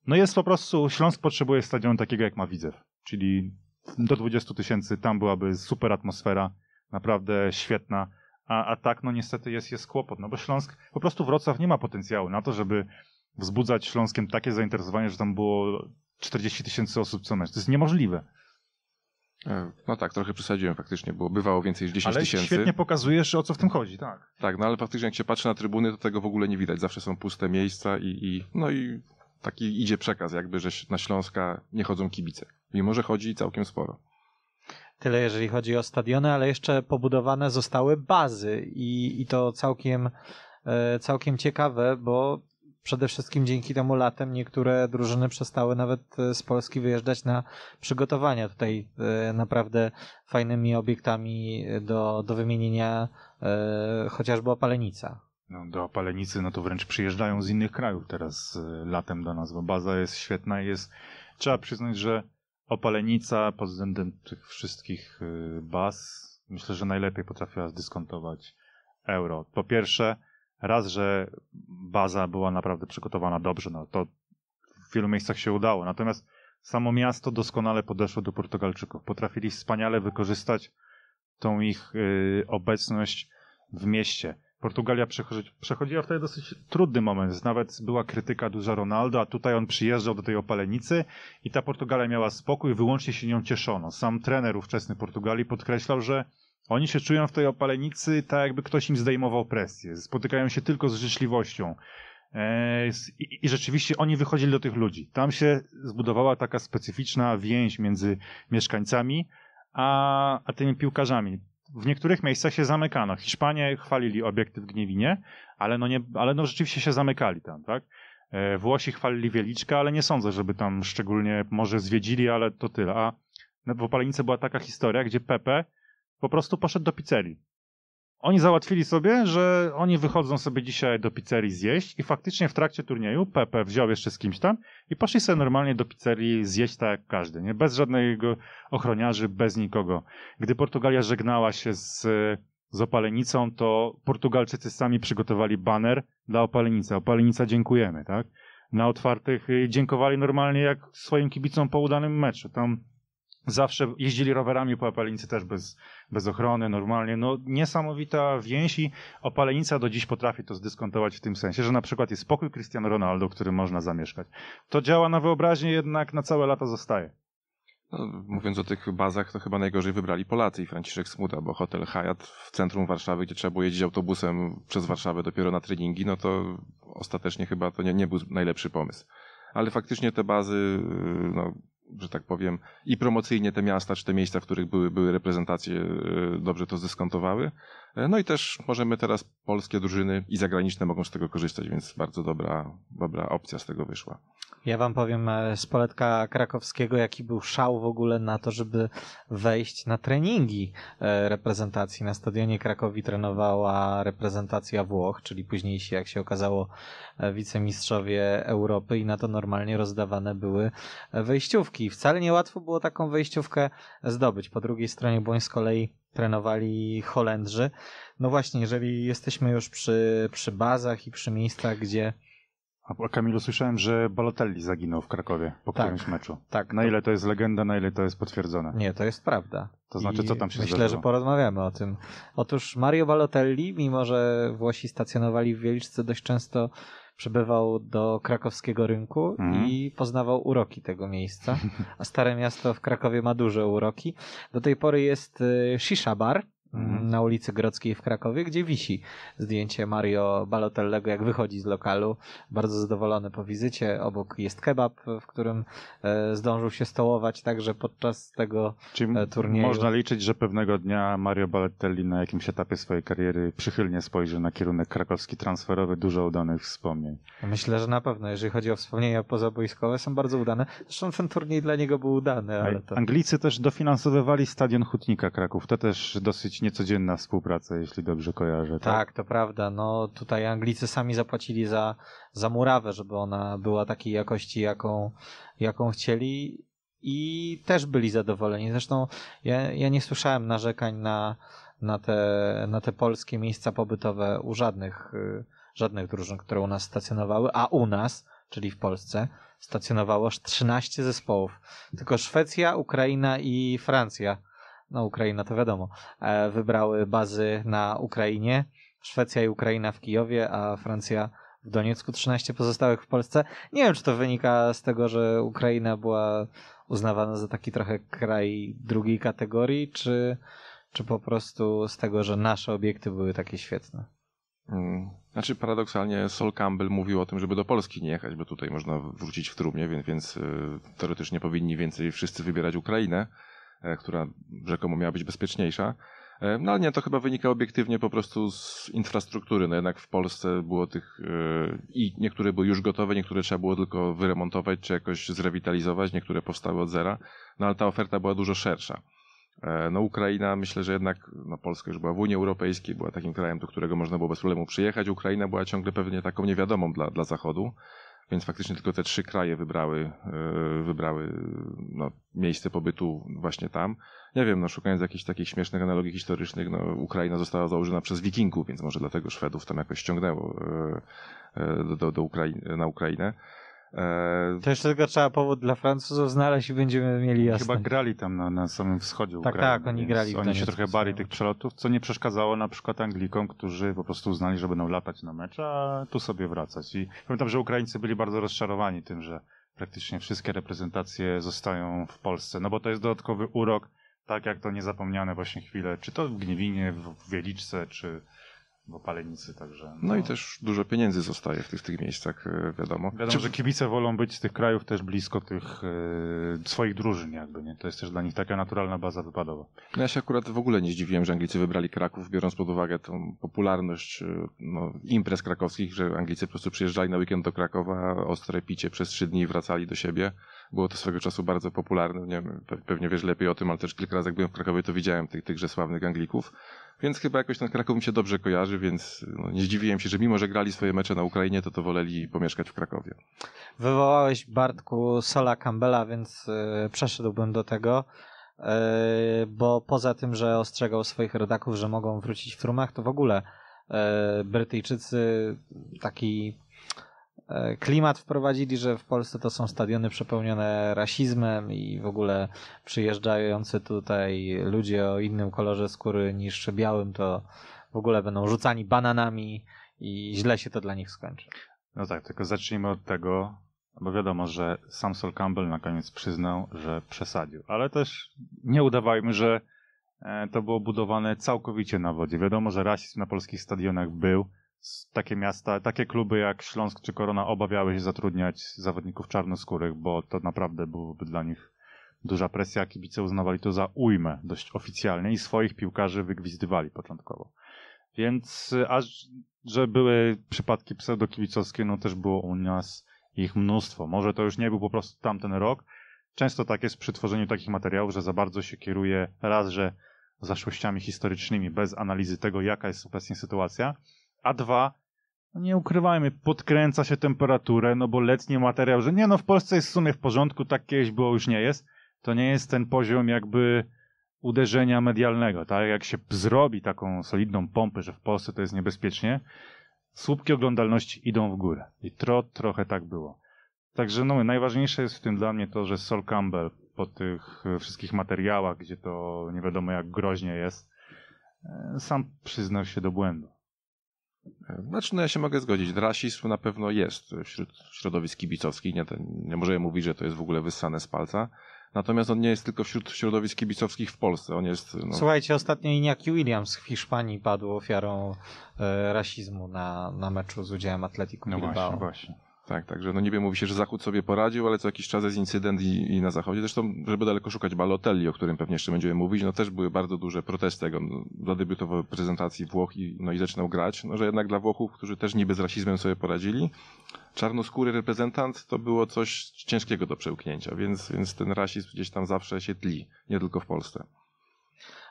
no jest po prostu, Śląsk potrzebuje stadionu takiego, jak ma Widzew. Czyli do 20 tysięcy, tam byłaby super atmosfera, naprawdę świetna. A, a tak, no niestety jest, jest kłopot, no bo Śląsk, po prostu Wrocław nie ma potencjału na to, żeby wzbudzać Śląskiem takie zainteresowanie, że tam było 40 tysięcy osób co mecz. To jest niemożliwe. E, no tak, trochę przesadziłem faktycznie, było bywało więcej niż 10 tysięcy. Ale świetnie pokazujesz, o co w tym chodzi, tak. Tak, no ale faktycznie jak się patrzy na trybuny, to tego w ogóle nie widać. Zawsze są puste miejsca i, i no i taki idzie przekaz jakby, że na Śląska nie chodzą kibice. Mimo, że chodzi całkiem sporo. Tyle jeżeli chodzi o stadiony, ale jeszcze pobudowane zostały bazy i, i to całkiem, e, całkiem ciekawe, bo przede wszystkim dzięki temu latem niektóre drużyny przestały nawet e, z Polski wyjeżdżać na przygotowania. Tutaj e, naprawdę fajnymi obiektami do, do wymienienia chociażby opalenica. No, do opalenicy no to wręcz przyjeżdżają z innych krajów teraz latem do nas, bo baza jest świetna i jest, trzeba przyznać, że Opalenica pod względem tych wszystkich y, baz, myślę, że najlepiej potrafiła zdyskontować euro. Po pierwsze, raz, że baza była naprawdę przygotowana dobrze, no to w wielu miejscach się udało. Natomiast samo miasto doskonale podeszło do Portugalczyków. Potrafili wspaniale wykorzystać tą ich y, obecność w mieście. Portugalia przechodzi, przechodziła wtedy dosyć trudny moment. Nawet była krytyka duża Ronaldo, a tutaj on przyjeżdżał do tej opalenicy i ta Portugalia miała spokój, wyłącznie się nią cieszono. Sam trener ówczesny Portugalii podkreślał, że oni się czują w tej opalenicy tak, jakby ktoś im zdejmował presję. Spotykają się tylko z życzliwością. Eee, I, rzeczywiście oni wychodzili do tych ludzi. Tam się zbudowała taka specyficzna więź między mieszkańcami a, a tymi piłkarzami w niektórych miejscach się zamykano. Hiszpanie chwalili obiekty w Gniewinie, ale no, nie, ale no rzeczywiście się zamykali tam, tak? E, Włosi chwalili Wieliczkę, ale nie sądzę, żeby tam szczególnie może zwiedzili, ale to tyle. A w Opalenicy była taka historia, gdzie Pepe po prostu poszedł do pizzerii. Oni załatwili sobie, że oni wychodzą sobie dzisiaj do pizzerii zjeść i faktycznie w trakcie turnieju Pepe wziął jeszcze z kimś tam i poszli sobie normalnie do pizzerii zjeść tak jak każdy, nie? bez żadnego ochroniarzy, bez nikogo. Gdy Portugalia żegnała się z, z opalenicą, to Portugalczycy sami przygotowali baner dla opalenicy. Opalenica dziękujemy, tak? Na otwartych y, dziękowali normalnie jak swoim kibicom po udanym meczu. Tam Zawsze jeździli rowerami po Opalenicy też bez, bez ochrony, normalnie. No, niesamowita więź i Opalenica do dziś potrafi to zdyskontować w tym sensie, że na przykład jest spokój Cristiano Ronaldo, który można zamieszkać. To działa na wyobraźnię, jednak na całe lata zostaje. No, mówiąc o tych bazach, to chyba najgorzej wybrali Polacy i Franciszek Smuda, bo hotel Hayat w centrum Warszawy, gdzie trzeba było jeździć autobusem przez Warszawę dopiero na treningi, no to ostatecznie chyba to nie, nie był najlepszy pomysł. Ale faktycznie te bazy no, że tak powiem, i promocyjnie te miasta, czy te miejsca, w których były, były reprezentacje, e, dobrze to zdyskontowały. E, no i też możemy teraz polskie drużyny i zagraniczne mogą z tego korzystać, więc bardzo dobra, dobra opcja z tego wyszła. Ja wam powiem e, z poletka krakowskiego, jaki był szał w ogóle na to, żeby wejść na treningi e, reprezentacji. Na stadionie Krakowi trenowała reprezentacja Włoch, czyli późniejsi, jak się okazało, e, wicemistrzowie Europy i na to normalnie rozdawane były wejściówki. Wcale nie łatwo było taką wejściówkę zdobyć. Po drugiej stronie bądź z kolei trenowali Holendrzy. No właśnie, jeżeli jesteśmy już przy, przy bazach i przy miejscach, gdzie a Kamilu, słyszałem, że Balotelli zaginął w Krakowie po tak, którymś meczu. Tak. Na ile to jest legenda, na ile to jest potwierdzone? Nie, to jest prawda. To znaczy, I co tam się Myślę, zdarzyło? że porozmawiamy o tym. Otóż Mario Balotelli, mimo że Włosi stacjonowali w Wieliczce dość często, przybywał do krakowskiego rynku mhm. i poznawał uroki tego miejsca. A Stare Miasto w Krakowie ma duże uroki. Do tej pory jest y, Shisha Bar, Mhm. na ulicy Grodzkiej w Krakowie, gdzie wisi zdjęcie Mario Balotellego, jak wychodzi z lokalu, bardzo zadowolony po wizycie. Obok jest kebab, w którym e, zdążył się stołować, także podczas tego e, turnieju. Można liczyć, że pewnego dnia Mario Balotelli na jakimś etapie swojej kariery przychylnie spojrzy na kierunek krakowski transferowy, dużo udanych wspomnień. Myślę, że na pewno, jeżeli chodzi o wspomnienia pozabojskowe, są bardzo udane. Zresztą ten turniej dla niego był udany. Ale to... Anglicy też dofinansowywali stadion Hutnika Kraków. To też dosyć niecodzienna współpraca, jeśli dobrze kojarzę. Tak, tak to prawda. No tutaj Anglicy sami zapłacili za, za murawę, żeby ona była takiej jakości, jaką, jaką chcieli i też byli zadowoleni. Zresztą ja, ja nie słyszałem narzekań na, na, te, na te polskie miejsca pobytowe u żadnych, y, żadnych drużyn, które u nas stacjonowały, a u nas, czyli w Polsce, stacjonowało aż 13 zespołów. Tylko Szwecja, Ukraina i Francja no Ukraina to wiadomo, e, wybrały bazy na Ukrainie, Szwecja i Ukraina w Kijowie, a Francja w Doniecku, 13 pozostałych w Polsce. Nie wiem, czy to wynika z tego, że Ukraina była uznawana za taki trochę kraj drugiej kategorii, czy, czy po prostu z tego, że nasze obiekty były takie świetne. Hmm. Znaczy paradoksalnie Sol Campbell mówił o tym, żeby do Polski nie jechać, bo tutaj można wrócić w trumnie, więc, więc y, teoretycznie powinni więcej wszyscy wybierać Ukrainę. E, która rzekomo miała być bezpieczniejsza. E, no ale nie, to chyba wynika obiektywnie po prostu z infrastruktury. No jednak w Polsce było tych e, i niektóre były już gotowe, niektóre trzeba było tylko wyremontować czy jakoś zrewitalizować, niektóre powstały od zera, no ale ta oferta była dużo szersza. no Ukraina, myślę, że jednak, no Polska już była w Unii Europejskiej, była takim krajem, do którego można było bez problemu przyjechać. Ukraina była ciągle pewnie taką niewiadomą dla, dla Zachodu więc faktycznie tylko te trzy kraje wybrały, e, wybrały no, miejsce pobytu właśnie tam. Nie wiem, no, szukając jakichś takich śmiesznych analogii historycznych, no, Ukraina została założona przez Wikingów, więc może dlatego Szwedów tam jakoś ściągnęło do, e, e, do, do Ukrai- na Ukrainę. E, to jeszcze tylko trzeba powód dla Francuzów znaleźć i będziemy mieli jasność. Chyba grali tam na, na samym wschodzie Tak, Ukrainy, tak, oni grali. Oni się trochę no. bali tych przelotów, co nie przeszkadzało na przykład Anglikom, którzy po prostu uznali, że będą latać na mecz, a tu sobie wracać. I pamiętam, że Ukraińcy byli bardzo rozczarowani tym, że praktycznie wszystkie reprezentacje zostają w Polsce, no bo to jest dodatkowy urok, tak jak to niezapomniane właśnie chwile, czy to w Gniewinie, w Wieliczce, czy w opalenicy, także. No. no, i też dużo pieniędzy zostaje w tych, tych miejscach, e, wiadomo. Wiadomo, Czy... że kibice wolą być z tych krajów też blisko tych yy, swoich drużyn, jakby, nie? To jest też dla nich taka naturalna baza wypadowa. No ja się akurat w ogóle nie zdziwiłem, że Anglicy wybrali Kraków, biorąc pod uwagę tą popularność e, no, imprez krakowskich, że Anglicy po prostu przyjeżdżali na weekend do Krakowa, ostre picie przez trzy dni wracali do siebie. Było to swego czasu bardzo popularne, nie wiem, pewnie wiesz lepiej o tym, ale też kilka razy jak byłem w Krakowie, to widziałem tych, tychże sławnych Anglików. Więc chyba jakoś ten Kraków mi się dobrze kojarzy, więc no, nie zdziwiłem się, że mimo, że grali swoje mecze na Ukrainie, to to woleli pomieszkać w Krakowie. Wywołałeś Bartku Sola Campbella, więc yy, przeszedłbym do tego y, bo poza tym, że ostrzegał swoich rodaków, że mogą wrócić w trumach, to w ogóle y, Brytyjczycy taki E, klimat wprowadzili, że w Polsce to są stadiony przepełnione rasizmem i w ogóle przyjeżdżający tutaj ludzie o innym kolorze skóry niż białym to w ogóle będą rzucani bananami i źle się to dla nich skończy. No tak, tylko zacznijmy od tego, bo wiadomo, że sam Sol Campbell na koniec przyznał, że przesadził, ale też nie udawajmy, że e, to było budowane całkowicie na wodzie. Wiadomo, że rasizm na polskich stadionach był, takie miasta, takie kluby jak Śląsk czy Korona obawiały się zatrudniać zawodników czarnoskórych, bo to naprawdę byłoby dla nich duża presja. Kibice uznawali to za ujmę dość oficjalnie i swoich piłkarzy wygwizdywali początkowo. Więc y, aż, że były przypadki pseudokibicowskie, no też było u nas ich mnóstwo. Może to już nie był po prostu tamten rok. Często tak jest przy tworzeniu takich materiałów, że za bardzo się kieruje raz, że zaszłościami historycznymi, bez analizy tego, jaka jest obecnie sytuacja, a dwa, no nie ukrywajmy, podkręca się temperaturę, no bo letni materiał, że nie no w Polsce jest w sumie w porządku, tak kiedyś było, już nie jest. To nie jest ten poziom jakby uderzenia medialnego, tak? Jak się zrobi taką solidną pompę, że w Polsce to jest niebezpiecznie, słupki oglądalności idą w górę. I tro, trochę tak było. Także no, najważniejsze jest w tym dla mnie to, że Sol Campbell po tych e, wszystkich materiałach, gdzie to nie wiadomo jak groźnie jest, e, sam przyznał się do błędu. Znaczy, no ja się mogę zgodzić. Rasizm na pewno jest wśród środowisk kibicowskich. Nie, nie możemy mówić, że to jest w ogóle wyssane z palca. Natomiast on nie jest tylko wśród środowisk kibicowskich w Polsce. On jest. No... Słuchajcie, ostatnio Iniaki Williams w Hiszpanii padł ofiarą e, rasizmu na, na meczu z udziałem Atletico no Bilbao. Właśnie, właśnie. Tak, także no niby mówi się, że Zachód sobie poradził, ale co jakiś czas jest incydent i, i na Zachodzie. Zresztą, żeby daleko szukać Balotelli, o którym pewnie jeszcze będziemy mówić, no też były bardzo duże protesty, jak on zadebiutował prezentacji Włoch i, no i zaczynał grać. No, że jednak dla Włochów, którzy też niby z rasizmem sobie poradzili, czarnoskóry reprezentant to było coś ciężkiego do przełknięcia, więc, więc ten rasizm gdzieś tam zawsze się tli, nie tylko w Polsce.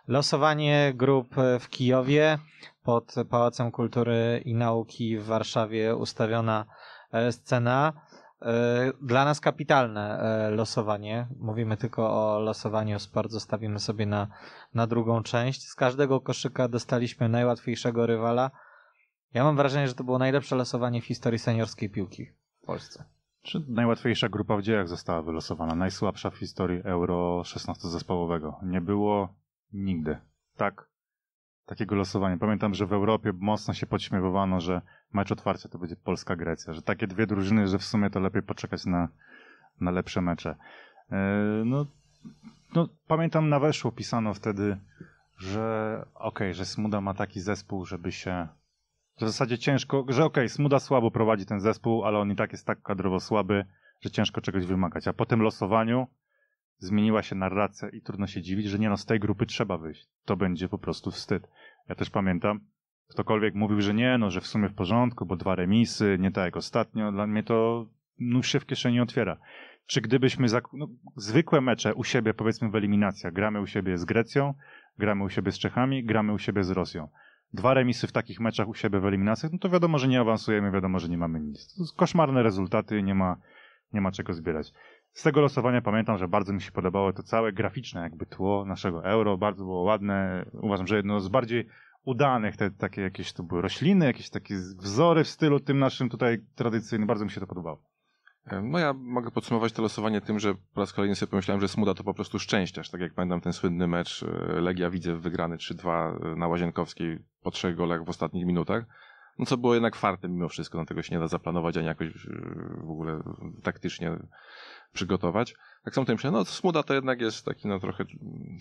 Losowanie grup w Kijowie pod Pałacem Kultury i Nauki w Warszawie ustawiona E, scena. E, dla nas kapitalne e, losowanie. Mówimy tylko o losowaniu sport, zostawimy sobie na, na drugą część. Z każdego koszyka dostaliśmy najłatwiejszego rywala. Ja mam wrażenie, że to było najlepsze losowanie w historii seniorskiej piłki w Polsce. Czy najłatwiejsza grupa w dziejach została wylosowana? Najsłabsza w historii Euro 16 zespołowego. Nie było nigdy tak takiego losowania. Pamiętam, że w Europie mocno się podśmiewowano, że mecz otwarcia to będzie Polska-Grecja, że takie dwie drużyny, że w sumie to lepiej poczekać na, na lepsze mecze. E, no, no, pamiętam na weszło pisano wtedy, że okej, okay, że Smuda ma taki zespół, żeby się że w zasadzie ciężko, że okej, okay, Smuda słabo prowadzi ten zespół, ale on i tak jest tak kadrowo słaby, że ciężko czegoś wymagać. A po tym losowaniu zmieniła się narracja i trudno się dziwić, że nie no, z tej grupy trzeba wyjść. To będzie po prostu wstyd. Ja też pamiętam, ktokolwiek mówił, że nie, no, że w sumie w porządku, bo dwa remisy, nie tak jak ostatnio, dla mnie to nóż no, się w kieszeni otwiera. Czy gdybyśmy zak- no, zwykłe mecze u siebie, powiedzmy w eliminacja, gramy u siebie z Grecją, gramy u siebie z Czechami, gramy u siebie z Rosją. Dwa remisy w takich meczach u siebie w eliminacjach, no to wiadomo, że nie awansujemy, wiadomo, że nie mamy nic. To koszmarne rezultaty, nie ma, nie ma czego zbierać. Z tego losowania pamiętam, że bardzo mi się podobało to całe graficzne jakby tło naszego euro, bardzo było ładne. Uważam, że jedno z bardziej udanych, te takie jakieś to były rośliny, jakieś takie wzory w stylu tym naszym tutaj tradycyjnym, bardzo mi się to podobało. E, no ja mogę podsumować to losowanie tym, że po raz kolejny sobie pomyślałem, że Smuda to po prostu szczęście, aż Tak jak pamiętam ten słynny mecz e, Legia Widzew wygrany 3-2 e, na Łazienkowskiej po trzech golach w ostatnich minutach no co było jednak fartem mimo wszystko, no tego się nie da zaplanować, ani jakoś e, w ogóle taktycznie przygotować. Tak samo tym myślę, no Smuda to jednak jest taki no trochę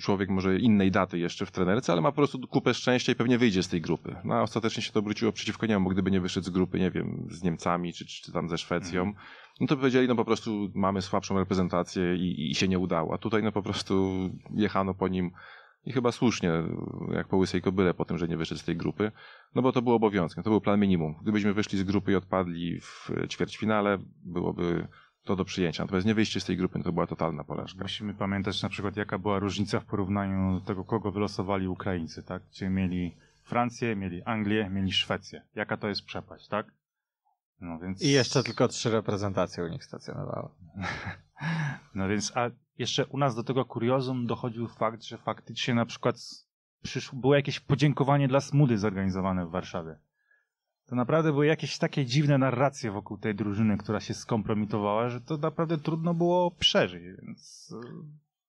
człowiek może innej daty jeszcze w trenerce, ale ma po prostu kupę szczęścia i pewnie wyjdzie z tej grupy. No a ostatecznie się to obróciło przeciwko niemu, bo gdyby nie wyszedł z grupy, nie wiem, z Niemcami czy, czy tam ze Szwecją, mhm. no to by powiedzieli, no po prostu mamy słabszą reprezentację i, i się nie udało. A tutaj no po prostu jechano po nim i chyba słusznie, jak po łysej kobyle po tym, że nie wyszedł z tej grupy, no bo to było obowiązkiem, to był plan minimum. Gdybyśmy wyszli z grupy i odpadli w ćwierćfinale, byłoby to do przyjęcia. Natomiast nie wyjście z tej grupy no to była totalna porażka. Musimy pamiętać na przykład, jaka była różnica w porównaniu do tego, kogo wylosowali Ukraińcy, tak? Czyli mieli Francję, mieli Anglię, mieli Szwecję. Jaka to jest przepaść, tak? No więc... I jeszcze tylko trzy reprezentacje u nich stacjonowały. No więc, a jeszcze u nas do tego kuriozum dochodził fakt, że faktycznie na przykład przyszło, było jakieś podziękowanie dla Smudy zorganizowane w Warszawie. To naprawdę były jakieś takie dziwne narracje wokół tej drużyny, która się skompromitowała, że to naprawdę trudno było przeżyć, więc e,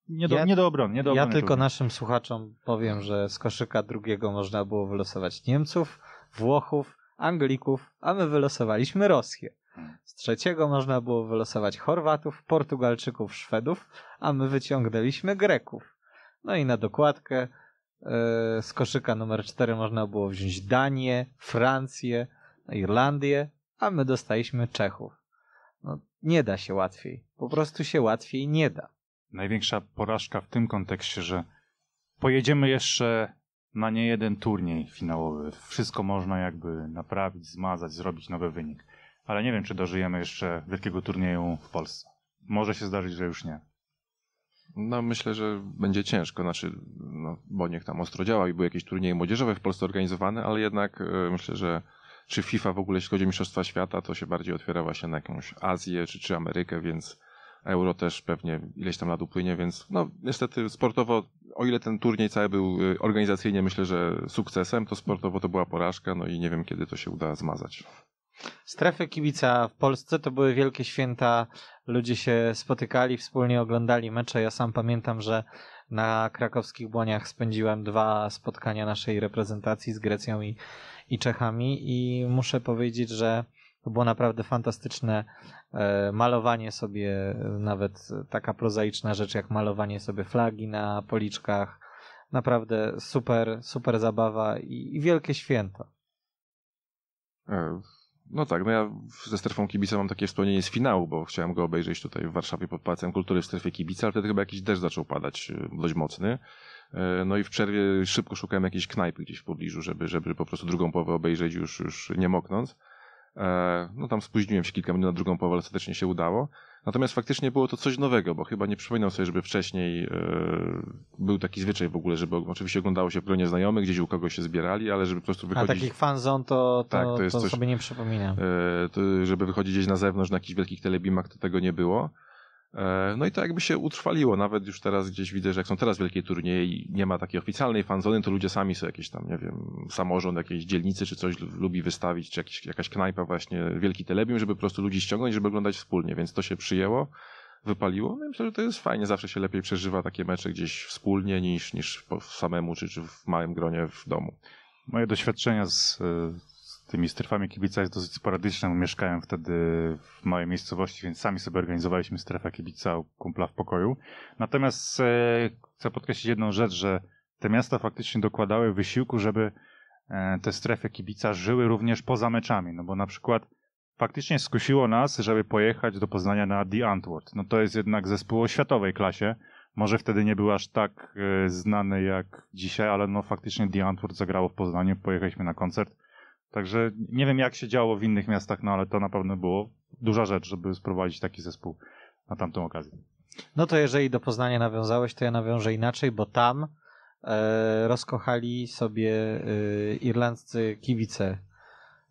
nie do, ja, nie do obrony. Nie do obrony ja tylko naszym słuchaczom powiem, że z koszyka drugiego można było wylosować Niemców, Włochów, Anglików, a my wylosowaliśmy Rosję. Z trzeciego można było wylosować Chorwatów, Portugalczyków, Szwedów, a my wyciągnęliśmy Greków. No i na dokładkę e, z koszyka numer 4 można było wziąć Danię, Francję, Irlandię, a my dostaliśmy Czechów. No, nie da się łatwiej. Po prostu się łatwiej nie da. Największa porażka w tym kontekście, że pojedziemy jeszcze na niejeden turniej finałowy. Wszystko można jakby naprawić, zmazać, zrobić nowy wynik ale nie wiem, czy dożyjemy jeszcze wielkiego turnieju w Polsce. Może się zdarzyć, że już nie. No myślę, że będzie ciężko, znaczy, no, bo niech tam ostro działa i były jakieś turnieje młodzieżowe w Polsce organizowane, ale jednak yy, myślę, że czy FIFA w ogóle, jeśli chodzi o Mistrzostwa Świata, to się bardziej otwiera właśnie na jakąś Azję czy, czy Amerykę, więc euro też pewnie ileś tam lat upłynie, więc no niestety sportowo, o ile ten turniej cały był e, organizacyjnie myślę, że sukcesem, to sportowo to była porażka, no i nie wiem kiedy to się uda zmazać. Strefy kibica w Polsce to były wielkie święta. Ludzie się spotykali, wspólnie oglądali mecze. Ja sam pamiętam, że na krakowskich błoniach spędziłem dwa spotkania naszej reprezentacji z Grecją i, i Czechami i muszę powiedzieć, że to było naprawdę fantastyczne e, malowanie sobie, e, nawet taka prozaiczna rzecz jak malowanie sobie flagi na policzkach. Naprawdę super, super zabawa i, i wielkie święto. E, no tak, no ja ze strefą kibica mam takie wspomnienie z finału, bo chciałem go obejrzeć tutaj w Warszawie pod Pałacem Kultury w strefie kibica, ale wtedy chyba jakiś deszcz zaczął padać e, dość mocny. E, no i w przerwie szybko szukałem jakiejś knajpy gdzieś w pobliżu, żeby, żeby po prostu drugą połowę obejrzeć już, już nie moknąc. E, no tam spóźniłem się kilka minut na drugą połowę, ale ostatecznie się udało. Natomiast faktycznie było to coś nowego, bo chyba nie przypominam sobie, żeby wcześniej e, był taki zwyczaj w ogóle, żeby oczywiście oglądało się gronie znajomych, gdzieś u kogoś się zbierali, ale żeby po prostu wychodzić... A takich fanzon to, to, tak, to, to coś, sobie nie przypominam. E, żeby wychodzić gdzieś na zewnątrz, na jakichś wielkich telebimach, to tego nie było. E, no i to jakby się utrwaliło, nawet już teraz gdzieś widzę, że jak są teraz wielkie turnieje i nie ma takiej oficjalnej fanzony, to ludzie sami są jakieś tam, nie wiem, samorząd jakiejś dzielnicy czy coś lubi wystawić, czy jakiś, jakaś knajpa właśnie, wielki telebium, żeby po prostu ludzi ściągnąć, żeby oglądać wspólnie, więc to się przyjęło, wypaliło. No i myślę, że to jest fajnie, zawsze się lepiej przeżywa takie mecze gdzieś wspólnie niż, niż samemu czy, czy w małym gronie w domu. Moje doświadczenia z e, tymi strefami kibica jest dosyć sporadyczna. No, Mieszkałem wtedy w małej miejscowości, więc sami sobie organizowaliśmy strefę kibica u kumpla w pokoju. Natomiast e, chcę podkreślić jedną rzecz, że te miasta faktycznie dokładały wysiłku, żeby e, te strefy kibica żyły również poza meczami. No bo na przykład faktycznie skusiło nas, żeby pojechać do Poznania na The Antwoord. No to jest jednak zespół o światowej klasie. Może wtedy nie był aż tak e, znany jak dzisiaj, ale no faktycznie The Antwoord zagrało w Poznaniu, pojechaliśmy na koncert Także nie wiem, jak się działo w innych miastach, no ale to na pewno było duża rzecz, żeby sprowadzić taki zespół na tamtą okazję. No to jeżeli do Poznania nawiązałeś, to ja nawiążę inaczej, bo tam e, rozkochali sobie e, irlandzcy kibice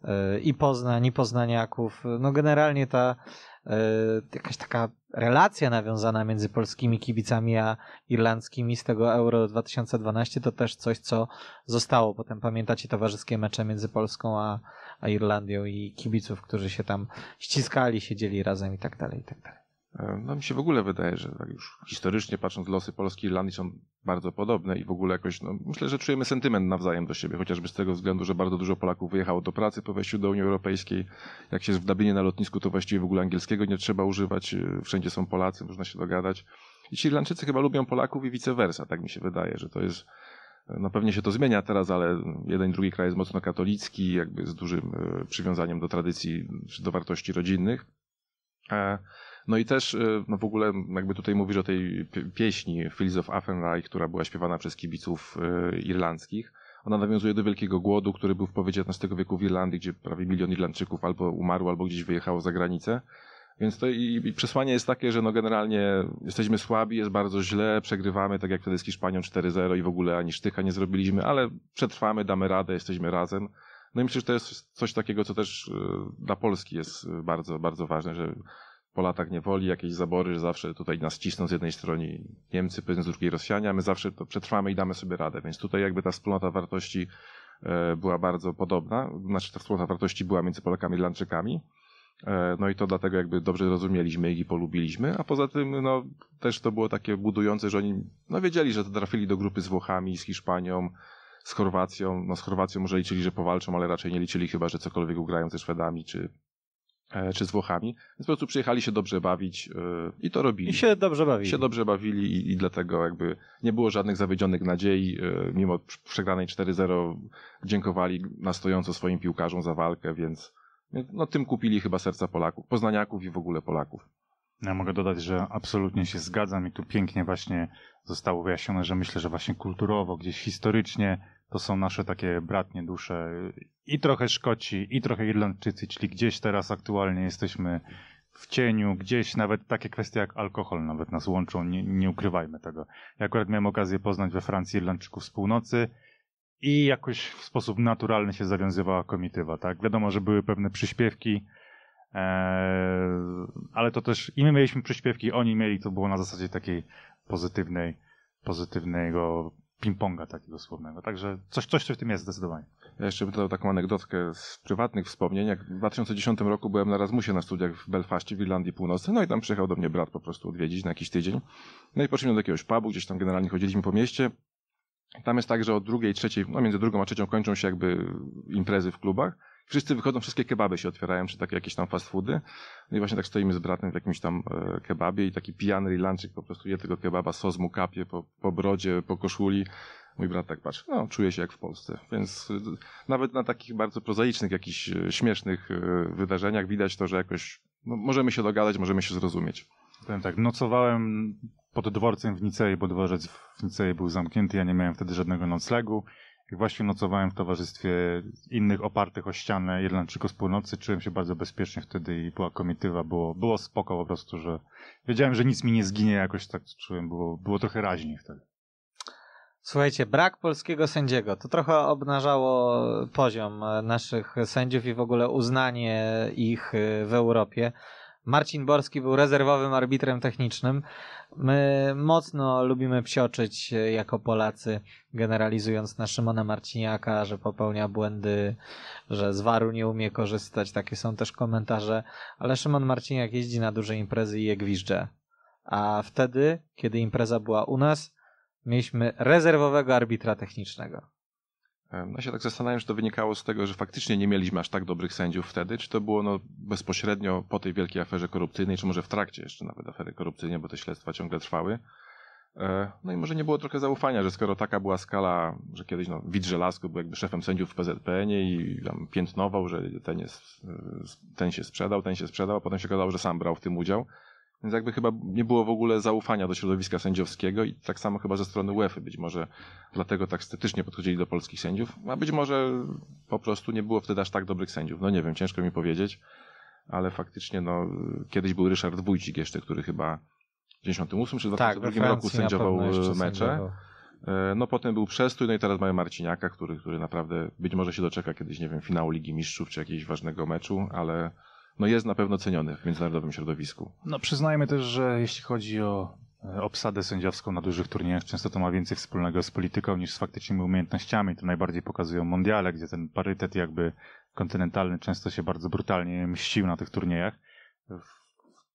e, i Poznań, i Poznaniaków. No generalnie ta E, jakaś taka relacja nawiązana między polskimi kibicami a irlandzkimi z tego Euro 2012 to też coś, co zostało. Potem pamiętacie towarzyskie mecze między Polską a, a Irlandią i kibiców, którzy się tam ściskali, siedzieli razem i tak dalej, i tak dalej. No mi się w ogóle wydaje, że tak już historycznie patrząc losy Polski i Irlandii są bardzo podobne i w ogóle jakoś, no myślę, że czujemy sentyment nawzajem do siebie, chociażby z tego względu, że bardzo dużo Polaków wyjechało do pracy po wejściu do Unii Europejskiej. Jak się jest w Dublinie na lotnisku, to właściwie w ogóle angielskiego nie trzeba używać, y, wszędzie są Polacy, można się dogadać. I ci Irlandczycy chyba lubią Polaków i vice versa, tak mi się wydaje, że to jest e, no pewnie się to zmienia teraz, ale jeden i drugi kraj jest mocno katolicki, jakby z dużym e, przywiązaniem do tradycji czy do wartości rodzinnych. E, no i też y, no w ogóle jakby tutaj mówisz o tej pieśni Fields of Affenrich, która była śpiewana przez kibiców y, irlandzkich. Ona nawiązuje do wielkiego głodu, który był w połowie XIX wieku w Irlandii, gdzie prawie milion Irlandczyków albo umarło, albo gdzieś wyjechało za granicę. Więc to i, i przesłanie jest takie, że no generalnie jesteśmy słabi, jest bardzo źle, przegrywamy, tak jak wtedy z Hiszpanią 4-0 i w ogóle ani sztycha nie zrobiliśmy, ale przetrwamy, damy radę, jesteśmy razem. No i myślę, że to jest coś takiego, co też y, dla Polski jest bardzo, bardzo ważne, że po latach niewoli, jakieś zabory, że zawsze tutaj nas cisną z jednej strony Niemcy, z drugiej Rosjanie, a my zawsze to przetrwamy i damy sobie radę. Więc tutaj jakby ta wspólnota wartości e, była bardzo podobna, znaczy ta wspólnota wartości była między Polakami i Irlandczykami. E, no i to dlatego jakby dobrze rozumieliśmy ich i polubiliśmy, a poza tym no, też to było takie budujące, że oni no, wiedzieli, że trafili do grupy z Włochami, z Hiszpanią, z Chorwacją. No z Chorwacją może liczyli, że powalczą, ale raczej nie liczyli chyba, że cokolwiek ugrają ze Szwedami czy E, czy z Włochami, więc po prostu przyjechali się dobrze bawić e, i to robili. I się dobrze bawili. I się dobrze bawili i, i dlatego jakby nie było żadnych zawiedzionych nadziei, e, mimo przegranej 4-0 dziękowali na stojąco swoim piłkarzom za walkę, więc no, tym kupili chyba serca Polaków, poznaniaków i w ogóle Polaków. Ja mogę dodać, że absolutnie się zgadzam i tu pięknie właśnie zostało wyjaśnione, że myślę, że właśnie kulturowo, gdzieś historycznie to są nasze takie bratnie dusze. I trochę Szkoci, i trochę Irlandczycy, czyli gdzieś teraz aktualnie jesteśmy w cieniu, gdzieś nawet takie kwestie jak alkohol nawet nas łączą, nie, nie ukrywajmy tego. Ja akurat miałem okazję poznać we Francji Irlandczyków z północy i jakoś w sposób naturalny się zawiązywała komitywa, tak? Wiadomo, że były pewne przyśpiewki, e, ale to też i my mieliśmy przyśpiewki, oni mieli, to było na zasadzie takiej pozytywnej, pozytywnego ping-ponga takiego słownego. Także coś, coś w tym jest zdecydowanie. Ja jeszcze bym dodał taką anegdotkę z prywatnych wspomnień. Jak w 2010 roku byłem na Erasmusie na studiach w Belfaście w Irlandii Północnej, no i tam przyjechał do mnie brat po prostu odwiedzić na jakiś tydzień. No i poszliśmy do jakiegoś pubu, gdzieś tam generalnie chodziliśmy po mieście. Tam jest tak, że od drugiej, trzeciej, no między drugą a trzecią kończą się jakby imprezy w klubach wszyscy wychodzą, wszystkie kebaby się otwierają, czy takie jakieś tam fast foody. No i właśnie tak stoimy z bratem w jakimś tam e, kebabie i taki pijany Irlandczyk po prostu je tego kebaba, sos mu kapie po, po brodzie, po koszuli. Mój brat tak patrzy, no czuje się jak w Polsce. Więc e, nawet na takich bardzo prozaicznych, jakichś e, śmiesznych wydarzeniach widać to, że jakoś no, możemy się dogadać, możemy się zrozumieć. Powiem tak, nocowałem pod dworcem w Nicei, bo dworzec w Nicei był zamknięty, ja nie miałem wtedy żadnego noclegu. Jak właśnie nocowałem w towarzystwie innych opartych o ścianę Irlandczyków z północy, czułem się bardzo bezpiecznie wtedy i była komitywa, było, było spoko po prostu, że wiedziałem, że nic mi nie zginie, jakoś tak czułem, było, było trochę raźniej wtedy. Słuchajcie, brak polskiego sędziego to trochę obnażało poziom naszych sędziów i w ogóle uznanie ich y, w Europie. Marcin Borski był rezerwowym arbitrem technicznym. My mocno lubimy psioczyć e, jako Polacy, generalizując na Szymona Marciniaka, że popełnia błędy, że z waru nie umie korzystać. Takie są też komentarze. Ale Szymon Marciniak jeździ na duże imprezy i je gwizdże. A wtedy, kiedy impreza była u nas, mieliśmy rezerwowego arbitra technicznego. Ja no się tak zastanawiam, czy to wynikało z tego, że faktycznie nie mieliśmy aż tak dobrych sędziów wtedy, czy to było no bezpośrednio po tej wielkiej aferze korupcyjnej, czy może w trakcie jeszcze nawet afery korupcyjnej, bo te śledztwa ciągle trwały. E, no i może nie było trochę zaufania, że skoro taka była skala, że kiedyś no, Wit Żelazko był jakby szefem sędziów w PZPN-ie i tam piętnował, że ten, jest, e, ten się sprzedał, ten się sprzedał, a potem się okazało, że sam brał w tym udział, więc jakby chyba nie było w ogóle zaufania do środowiska sędziowskiego i tak samo chyba ze strony UEFA być może dlatego tak sceptycznie podchodzili do polskich sędziów, a być może po prostu nie było wtedy aż tak dobrych sędziów. No nie wiem, ciężko mi powiedzieć, ale faktycznie no, kiedyś był Ryszard Wójcik jeszcze, który chyba w 98 czy 2002 tak, roku sędziował mecze. E, no potem był przestój, no i teraz mamy Marciniaka, który, który naprawdę być może się doczeka kiedyś, nie wiem, finału Ligi Mistrzów czy jakiegoś ważnego meczu, ale no jest na pewno ceniony w międzynarodowym środowisku. No przyznajmy też, że jeśli chodzi o e, obsadę sędziowską na dużych turniejach, często to ma więcej wspólnego z polityką niż z faktycznymi umiejętnościami. To najbardziej pokazują mundiale, gdzie ten parytet jakby kontynentalny często się bardzo brutalnie mścił na tych turniejach. W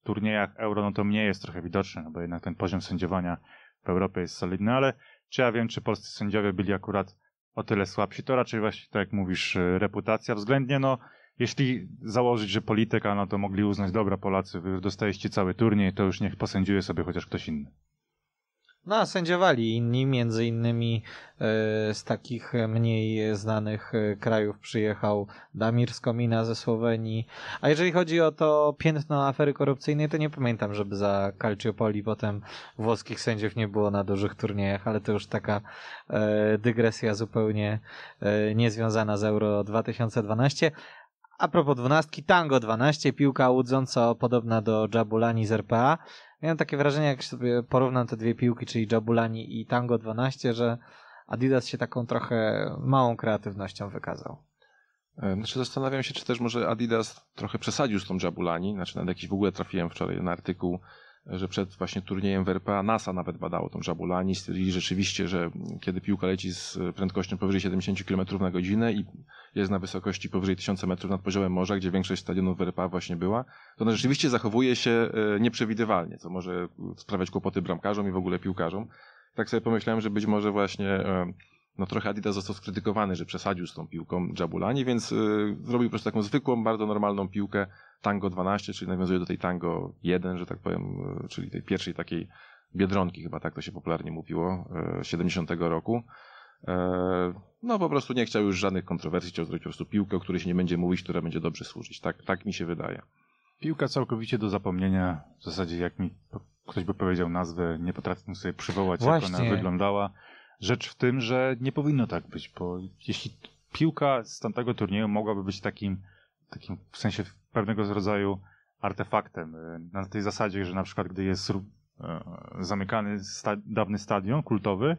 turniejach euro no to mniej jest trochę widoczne, no bo jednak ten poziom sędziowania w Europie jest solidny, ale czy ja wiem, czy polscy sędziowie byli akurat o tyle słabsi, to raczej właśnie, tak jak mówisz, e, reputacja względnie, no jeśli założyć, że polityka, no to mogli uznać, dobra Polacy, wy dostajecie cały turniej, to już niech posędziuje sobie chociaż ktoś inny. No, a sędziowali inni, między innymi e, z takich mniej znanych e, krajów przyjechał Damir Skomina ze Słowenii. A jeżeli chodzi o to piętno afery korupcyjnej, to nie pamiętam, żeby za Calciopoli potem włoskich sędziów nie było na dużych turniejach, ale to już taka e, dygresja zupełnie niezwiązana z Euro 2012. A propos dwunastki, Tango 12, piłka łudząco podobna do Jabulani z RPA. Miałem takie wrażenie, jak sobie porównam te dwie piłki, czyli Jabulani i Tango 12, że Adidas się taką trochę małą kreatywnością wykazał. E, znaczy zastanawiam się, czy też może Adidas trochę przesadził z tą Jabulani, znaczy nawet jakiś w ogóle trafiłem wczoraj na artykuł że przed właśnie turniejem w RPA NASA nawet badało tą żabulani, stwierdzili rzeczywiście, że kiedy piłka leci z prędkością powyżej 70 km na godzinę i jest na wysokości powyżej 1000 metrów nad poziomem morza, gdzie większość stadionów w RPA właśnie była, to ona rzeczywiście zachowuje się e, nieprzewidywalnie, co może sprawiać kłopoty bramkarzom i w ogóle piłkarzom. Tak sobie pomyślałem, że być może właśnie e, no trochę Adidas został skrytykowany, że przesadził z tą piłką Jabulani, więc y, zrobił po prostu taką zwykłą, bardzo normalną piłkę Tango 12, czyli nawiązuje do tej Tango 1, że tak powiem, y, czyli tej pierwszej takiej Biedronki, chyba tak to się popularnie mówiło, y, 70 roku. E, no po prostu nie chciał już żadnych kontrowersji, chciał zrobić po prostu piłkę, o której się nie będzie mówić, która będzie dobrze służyć. Tak, tak mi się wydaje. Piłka całkowicie do zapomnienia, w zasadzie jak mi ktoś by powiedział nazwę, nie potrafię sobie przywołać, Właśnie. jak ona wyglądała. Rzecz w tym, że nie powinno tak być, bo jeśli piłka z tamtego turnieju mogłaby być takim, takim w sensie pewnego rodzaju artefaktem. Y, na tej zasadzie, że na przykład gdy jest e, zamykany sta dawny stadion kultowy,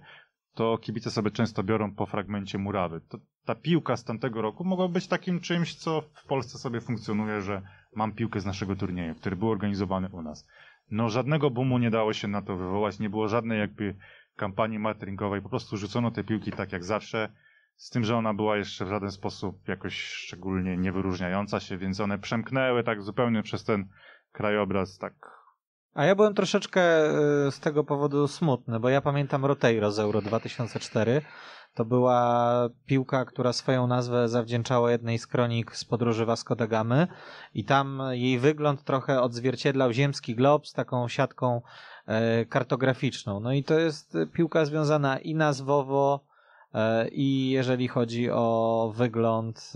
to kibice sobie często biorą po fragmencie murawy. To, ta piłka z tamtego roku mogła być takim czymś, co w Polsce sobie funkcjonuje, że mam piłkę z naszego turnieju, który był organizowany u nas. No żadnego boomu nie dało się na to wywołać, nie było żadnej jakby kampanii marketingowej po prostu rzucono te piłki tak jak zawsze, z tym, że ona była jeszcze w żaden sposób jakoś szczególnie niewyróżniająca się, więc one przemknęły tak zupełnie przez ten krajobraz tak a ja byłem troszeczkę y, z tego powodu smutny, bo ja pamiętam Roteiro z Euro 2004 to była piłka, która swoją nazwę zawdzięczała jednej z kronik z podróży Vasco da Gamy i tam jej wygląd trochę odzwierciedlał ziemski glob z taką siatką e, kartograficzną. No i to jest piłka związana i nazwowo, e, i jeżeli chodzi o wygląd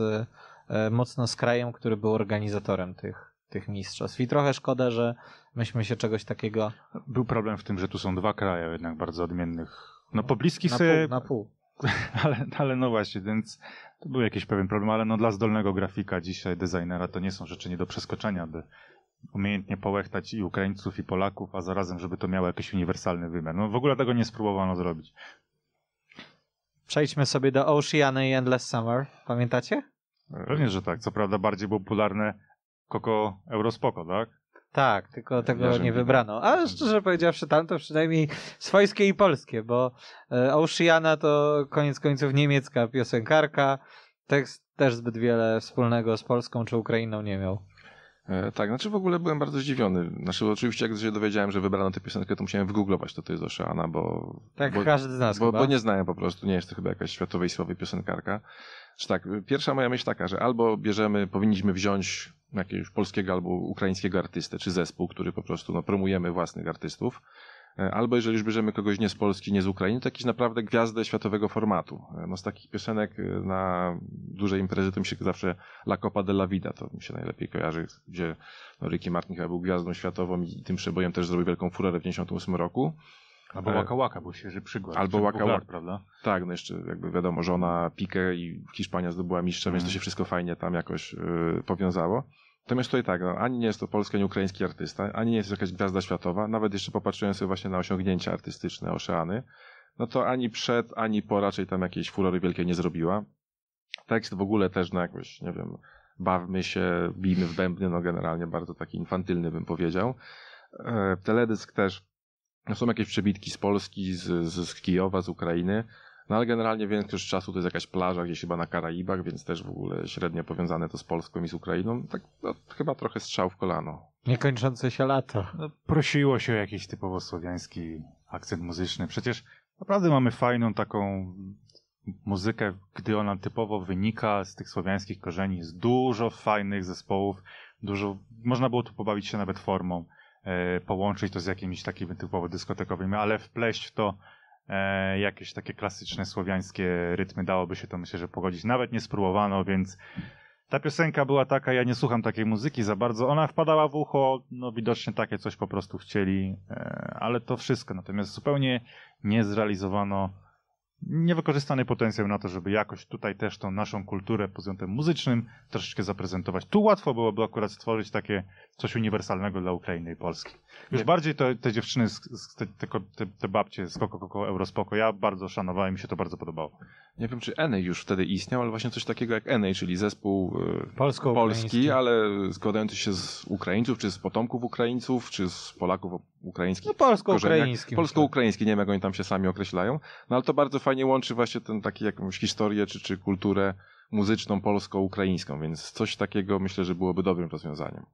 e, mocno z krajem, który był organizatorem tych, tych mistrzostw. I trochę szkoda, że myśmy się czegoś takiego. Był problem w tym, że tu są dwa kraje jednak bardzo odmiennych. No pobliskich na, pół, na pół. ale, ale no właśnie, więc to był jakiś pewien problem, ale no dla zdolnego grafika dzisiaj, designera, to nie są rzeczy nie do przeskoczenia, by umiejętnie połechtać i Ukraińców, i Polaków, a zarazem, żeby to miało jakiś uniwersalny wymiar. No w ogóle tego nie spróbowano zrobić. Przejdźmy sobie do Oceany i Endless Summer. Pamiętacie? również że tak. Co prawda bardziej popularne Koko Eurospoko, tak? Tak, tylko tak, tego Wierzę nie tak wybrano. A mhm. szczerze powiedziawszy, tam to przynajmniej swojskie i polskie, bo e, Oceana to koniec końców niemiecka piosenkarka. Tekst też zbyt wiele wspólnego z Polską czy Ukrainą nie miał. E, tak, znaczy w ogóle byłem bardzo zdziwiony. Znaczy oczywiście jak się dowiedziałem, że wybrano tę piosenkę, to musiałem wygooglować, to to jest Oceana, bo... Tak, bo, każdy z nas bo, bo, nie znałem po prostu, nie jest to chyba jakaś światowej sławy piosenkarka. Czy tak, pierwsza moja myśl taka, że albo bierzemy, powinniśmy wziąć jakiegoś polskiego albo ukraińskiego artystę czy zespół, który po prostu no, promujemy własnych artystów. E, albo jeżeli już bierzemy kogoś nie z Polski, nie z Ukrainy, to jakieś naprawdę gwiazdę światowego formatu. E, no z takich piosenek e, na dużej imprezy to mi się zawsze La Copa de la Vida, to mi się najlepiej kojarzy, gdzie no, Ricky Martin chyba był gwiazdą światową i tym przebojem też zrobił wielką furorę w 1998 roku. Albo Waka Waka się świeży przykład. Albo Waka Waka, prawda? Tak, no jeszcze jakby wiadomo, że ona pikę i Hiszpania zdobyła mistrza, mm. więc to mhm. się wszystko fajnie tam jakoś y, powiązało. Natomiast tutaj tak, no, ani nie jest to polski, ani ukraiński artysta, ani nie jest jakaś gwiazda światowa, nawet jeszcze popatrzyłem sobie właśnie na osiągnięcia artystyczne Oceany, no to ani przed, ani po raczej tam jakiejś furory wielkiej nie zrobiła. Tekst w ogóle też na no, jakoś, nie wiem, bawmy się, bijmy w bębny, no generalnie bardzo taki infantylny bym powiedział. E, teledysk też są jakieś przebitki z Polski, z, z Kijowa, z Ukrainy, no ale generalnie większość czasu to jest jakaś plaża gdzieś chyba na Karaibach, więc też w ogóle średnio powiązane to z Polską i z Ukrainą. Tak no, chyba trochę strzał w kolano. Niekończące się lata. No, prosiło się o jakiś typowo słowiański akcent muzyczny. Przecież naprawdę mamy fajną taką muzykę, gdy ona typowo wynika z tych słowiańskich korzeni. Jest dużo fajnych zespołów, dużo, można było tu pobawić się nawet formą. E, połączyć to z jakimiś takimi typowo dyskotekowymi, ale wpleść w to e, jakieś takie klasyczne słowiańskie rytmy dałoby się to myślę, że pogodzić. Nawet nie spróbowano, więc ta piosenka była taka, ja nie słucham takiej muzyki za bardzo, ona wpadała w ucho, no widocznie takie coś po prostu chcieli, e, ale to wszystko. Natomiast zupełnie nie zrealizowano niewykorzystany potencjał na to, żeby jakoś tutaj też tą naszą kulturę pod względem muzycznym troszeczkę zaprezentować. Tu łatwo byłoby akurat stworzyć takie coś uniwersalnego dla Ukrainy i Polski. Już Nie. bardziej te dziewczyny, te, te, te, babcie z Koko Koko Eurospoko, ja bardzo szanowałem, mi się to bardzo podobało. Nie wiem, czy Enej już wtedy istniał, ale właśnie coś takiego jak Enej, czyli zespół e, polski, ale składający się z Ukraińców, czy z potomków Ukraińców, czy z Polaków ukraińskich. No polsko-ukraiński. Polsko-ukraiński, nie wiem jak oni tam się sami określają, no ale to bardzo fajnie łączy właśnie ten taki jakąś historię czy, czy kulturę muzyczną polsko-ukraińską, więc coś takiego myślę, że byłoby dobrym rozwiązaniem.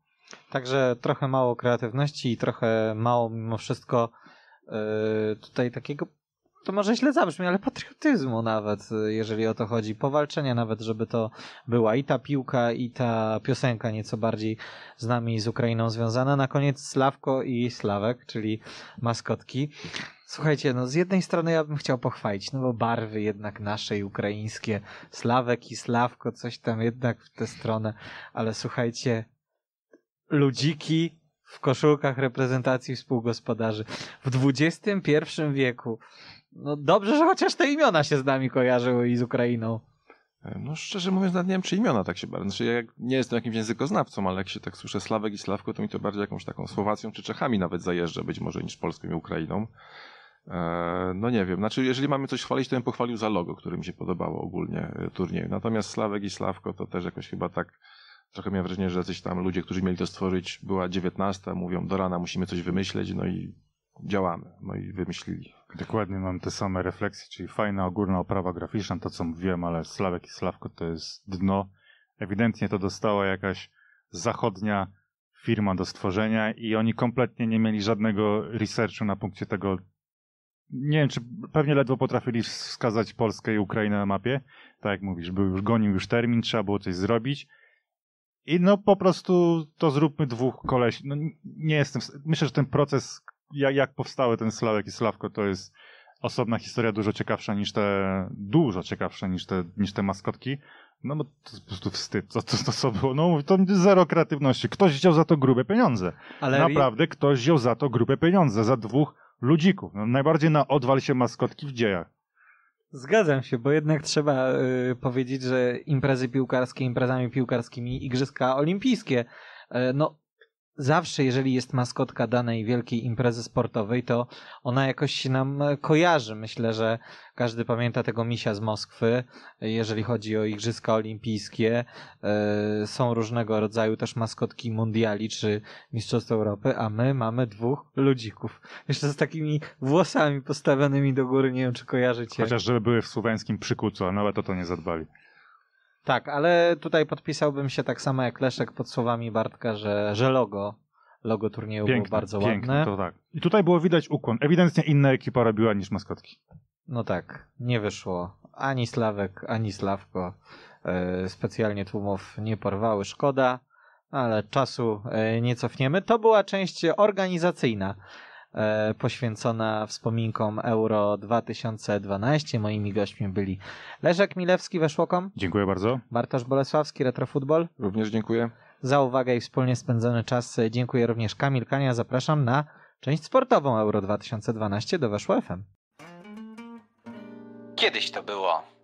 Także trochę mało kreatywności i trochę mało mimo wszystko yy, tutaj takiego, to może źle zabrzmi, ale patriotyzmu nawet, y, jeżeli o to chodzi. Powalczenia nawet, żeby to była i ta piłka, i ta piosenka nieco bardziej z nami, z Ukrainą związana. Na koniec Sławko i Sławek, czyli maskotki. Słuchajcie, no z jednej strony ja bym chciał pochwalić, no bo barwy jednak nasze i ukraińskie, Slawek i Slawko, coś tam jednak w tę stronę, ale słuchajcie, ludziki w koszulkach reprezentacji współgospodarzy w XXI wieku. No dobrze, że chociaż te imiona się z nami kojarzyły i z Ukrainą. E, no szczerze mówiąc, nawet nie wiem, czy imiona tak się bardzo. Znaczy, ja nie jestem jakimś językoznawcą, ale jak się tak słyszę Slawek i Sławko, to mi to bardziej jakąś taką Słowacją czy Czechami nawet zajeżdża, być może niż Polską i Ukrainą. E, no nie wiem, znaczy jeżeli mamy coś chwalić, to bym pochwalił za logo, które mi się podobało ogólnie e, turnieju. Natomiast Sławek i Sławko to też jakoś chyba tak, trochę miałem wrażenie, że jacyś tam ludzie, którzy mieli to stworzyć, była 19, mówią do rana musimy coś wymyśleć, no i działamy, no i wymyślili. Dokładnie, mam te same refleksje, czyli fajna ogólna oprawa graficzna, to co mówiłem, ale Sławek i Sławko to jest dno. Ewidentnie to dostała jakaś zachodnia firma do stworzenia i oni kompletnie nie mieli żadnego researchu na punkcie tego, nie wiem, czy pewnie ledwo potrafili wskazać Polskę i Ukrainę na mapie. Tak jak mówisz, był już gonił już termin, trzeba było coś zrobić. I no po prostu to zróbmy dwóch koleś. No, nie jestem. Myślę, że ten proces, jak, jak powstały ten Slawek i Sławko, to jest osobna historia, dużo ciekawsza niż te. Dużo ciekawsza niż te, niż te maskotki. No bo to jest po prostu wstyd, co to, to, co było. No to zero kreatywności. Ktoś wziął za to grube pieniądze. Ale Naprawdę ktoś wziął za to grube pieniądze. Za dwóch ludzików. No, najbardziej na odwal się maskotki w dziejach. Zgadzam się, bo jednak trzeba y, powiedzieć, że imprezy piłkarskie imprezami piłkarskimi, igrzyska olimpijskie. Y, no, zawsze, jeżeli jest maskotka danej wielkiej imprezy sportowej, to ona jakoś się nam kojarzy. Myślę, że każdy pamięta tego misia z Moskwy, jeżeli chodzi o Igrzyska Olimpijskie. E, są różnego rodzaju też maskotki mundiali czy Mistrzostw Europy, a my mamy dwóch ludzików. Jeszcze z takimi włosami postawionymi do góry, nie wiem czy kojarzycie. Chociaż żeby były w słowiańskim przykucu, a nawet o to nie zadbali. Tak, ale tutaj podpisałbym się tak samo jak Leszek pod słowami Bartka, że, że logo, logo turnieju piękne, było bardzo piękne, ładne. to tak. I tutaj było widać ukłon. Ewidentnie inna ekipa robiła niż maskotki. No tak, nie wyszło. Ani Slawek, ani Slawko e, specjalnie tłumów nie porwały. Szkoda, ale czasu e, nie cofniemy. To była część organizacyjna. E, poświęcona wspominkom Euro 2012. Moimi gośćmi byli Leszek Milewski, Weszłokom. Dziękuję bardzo. Bartosz Bolesławski, Retrofutbol. Również dziękuję. Za uwagę i wspólnie spędzony czas dziękuję również Kamil Kania. Zapraszam na część sportową Euro 2012 do Weszło FM. Kiedyś to było.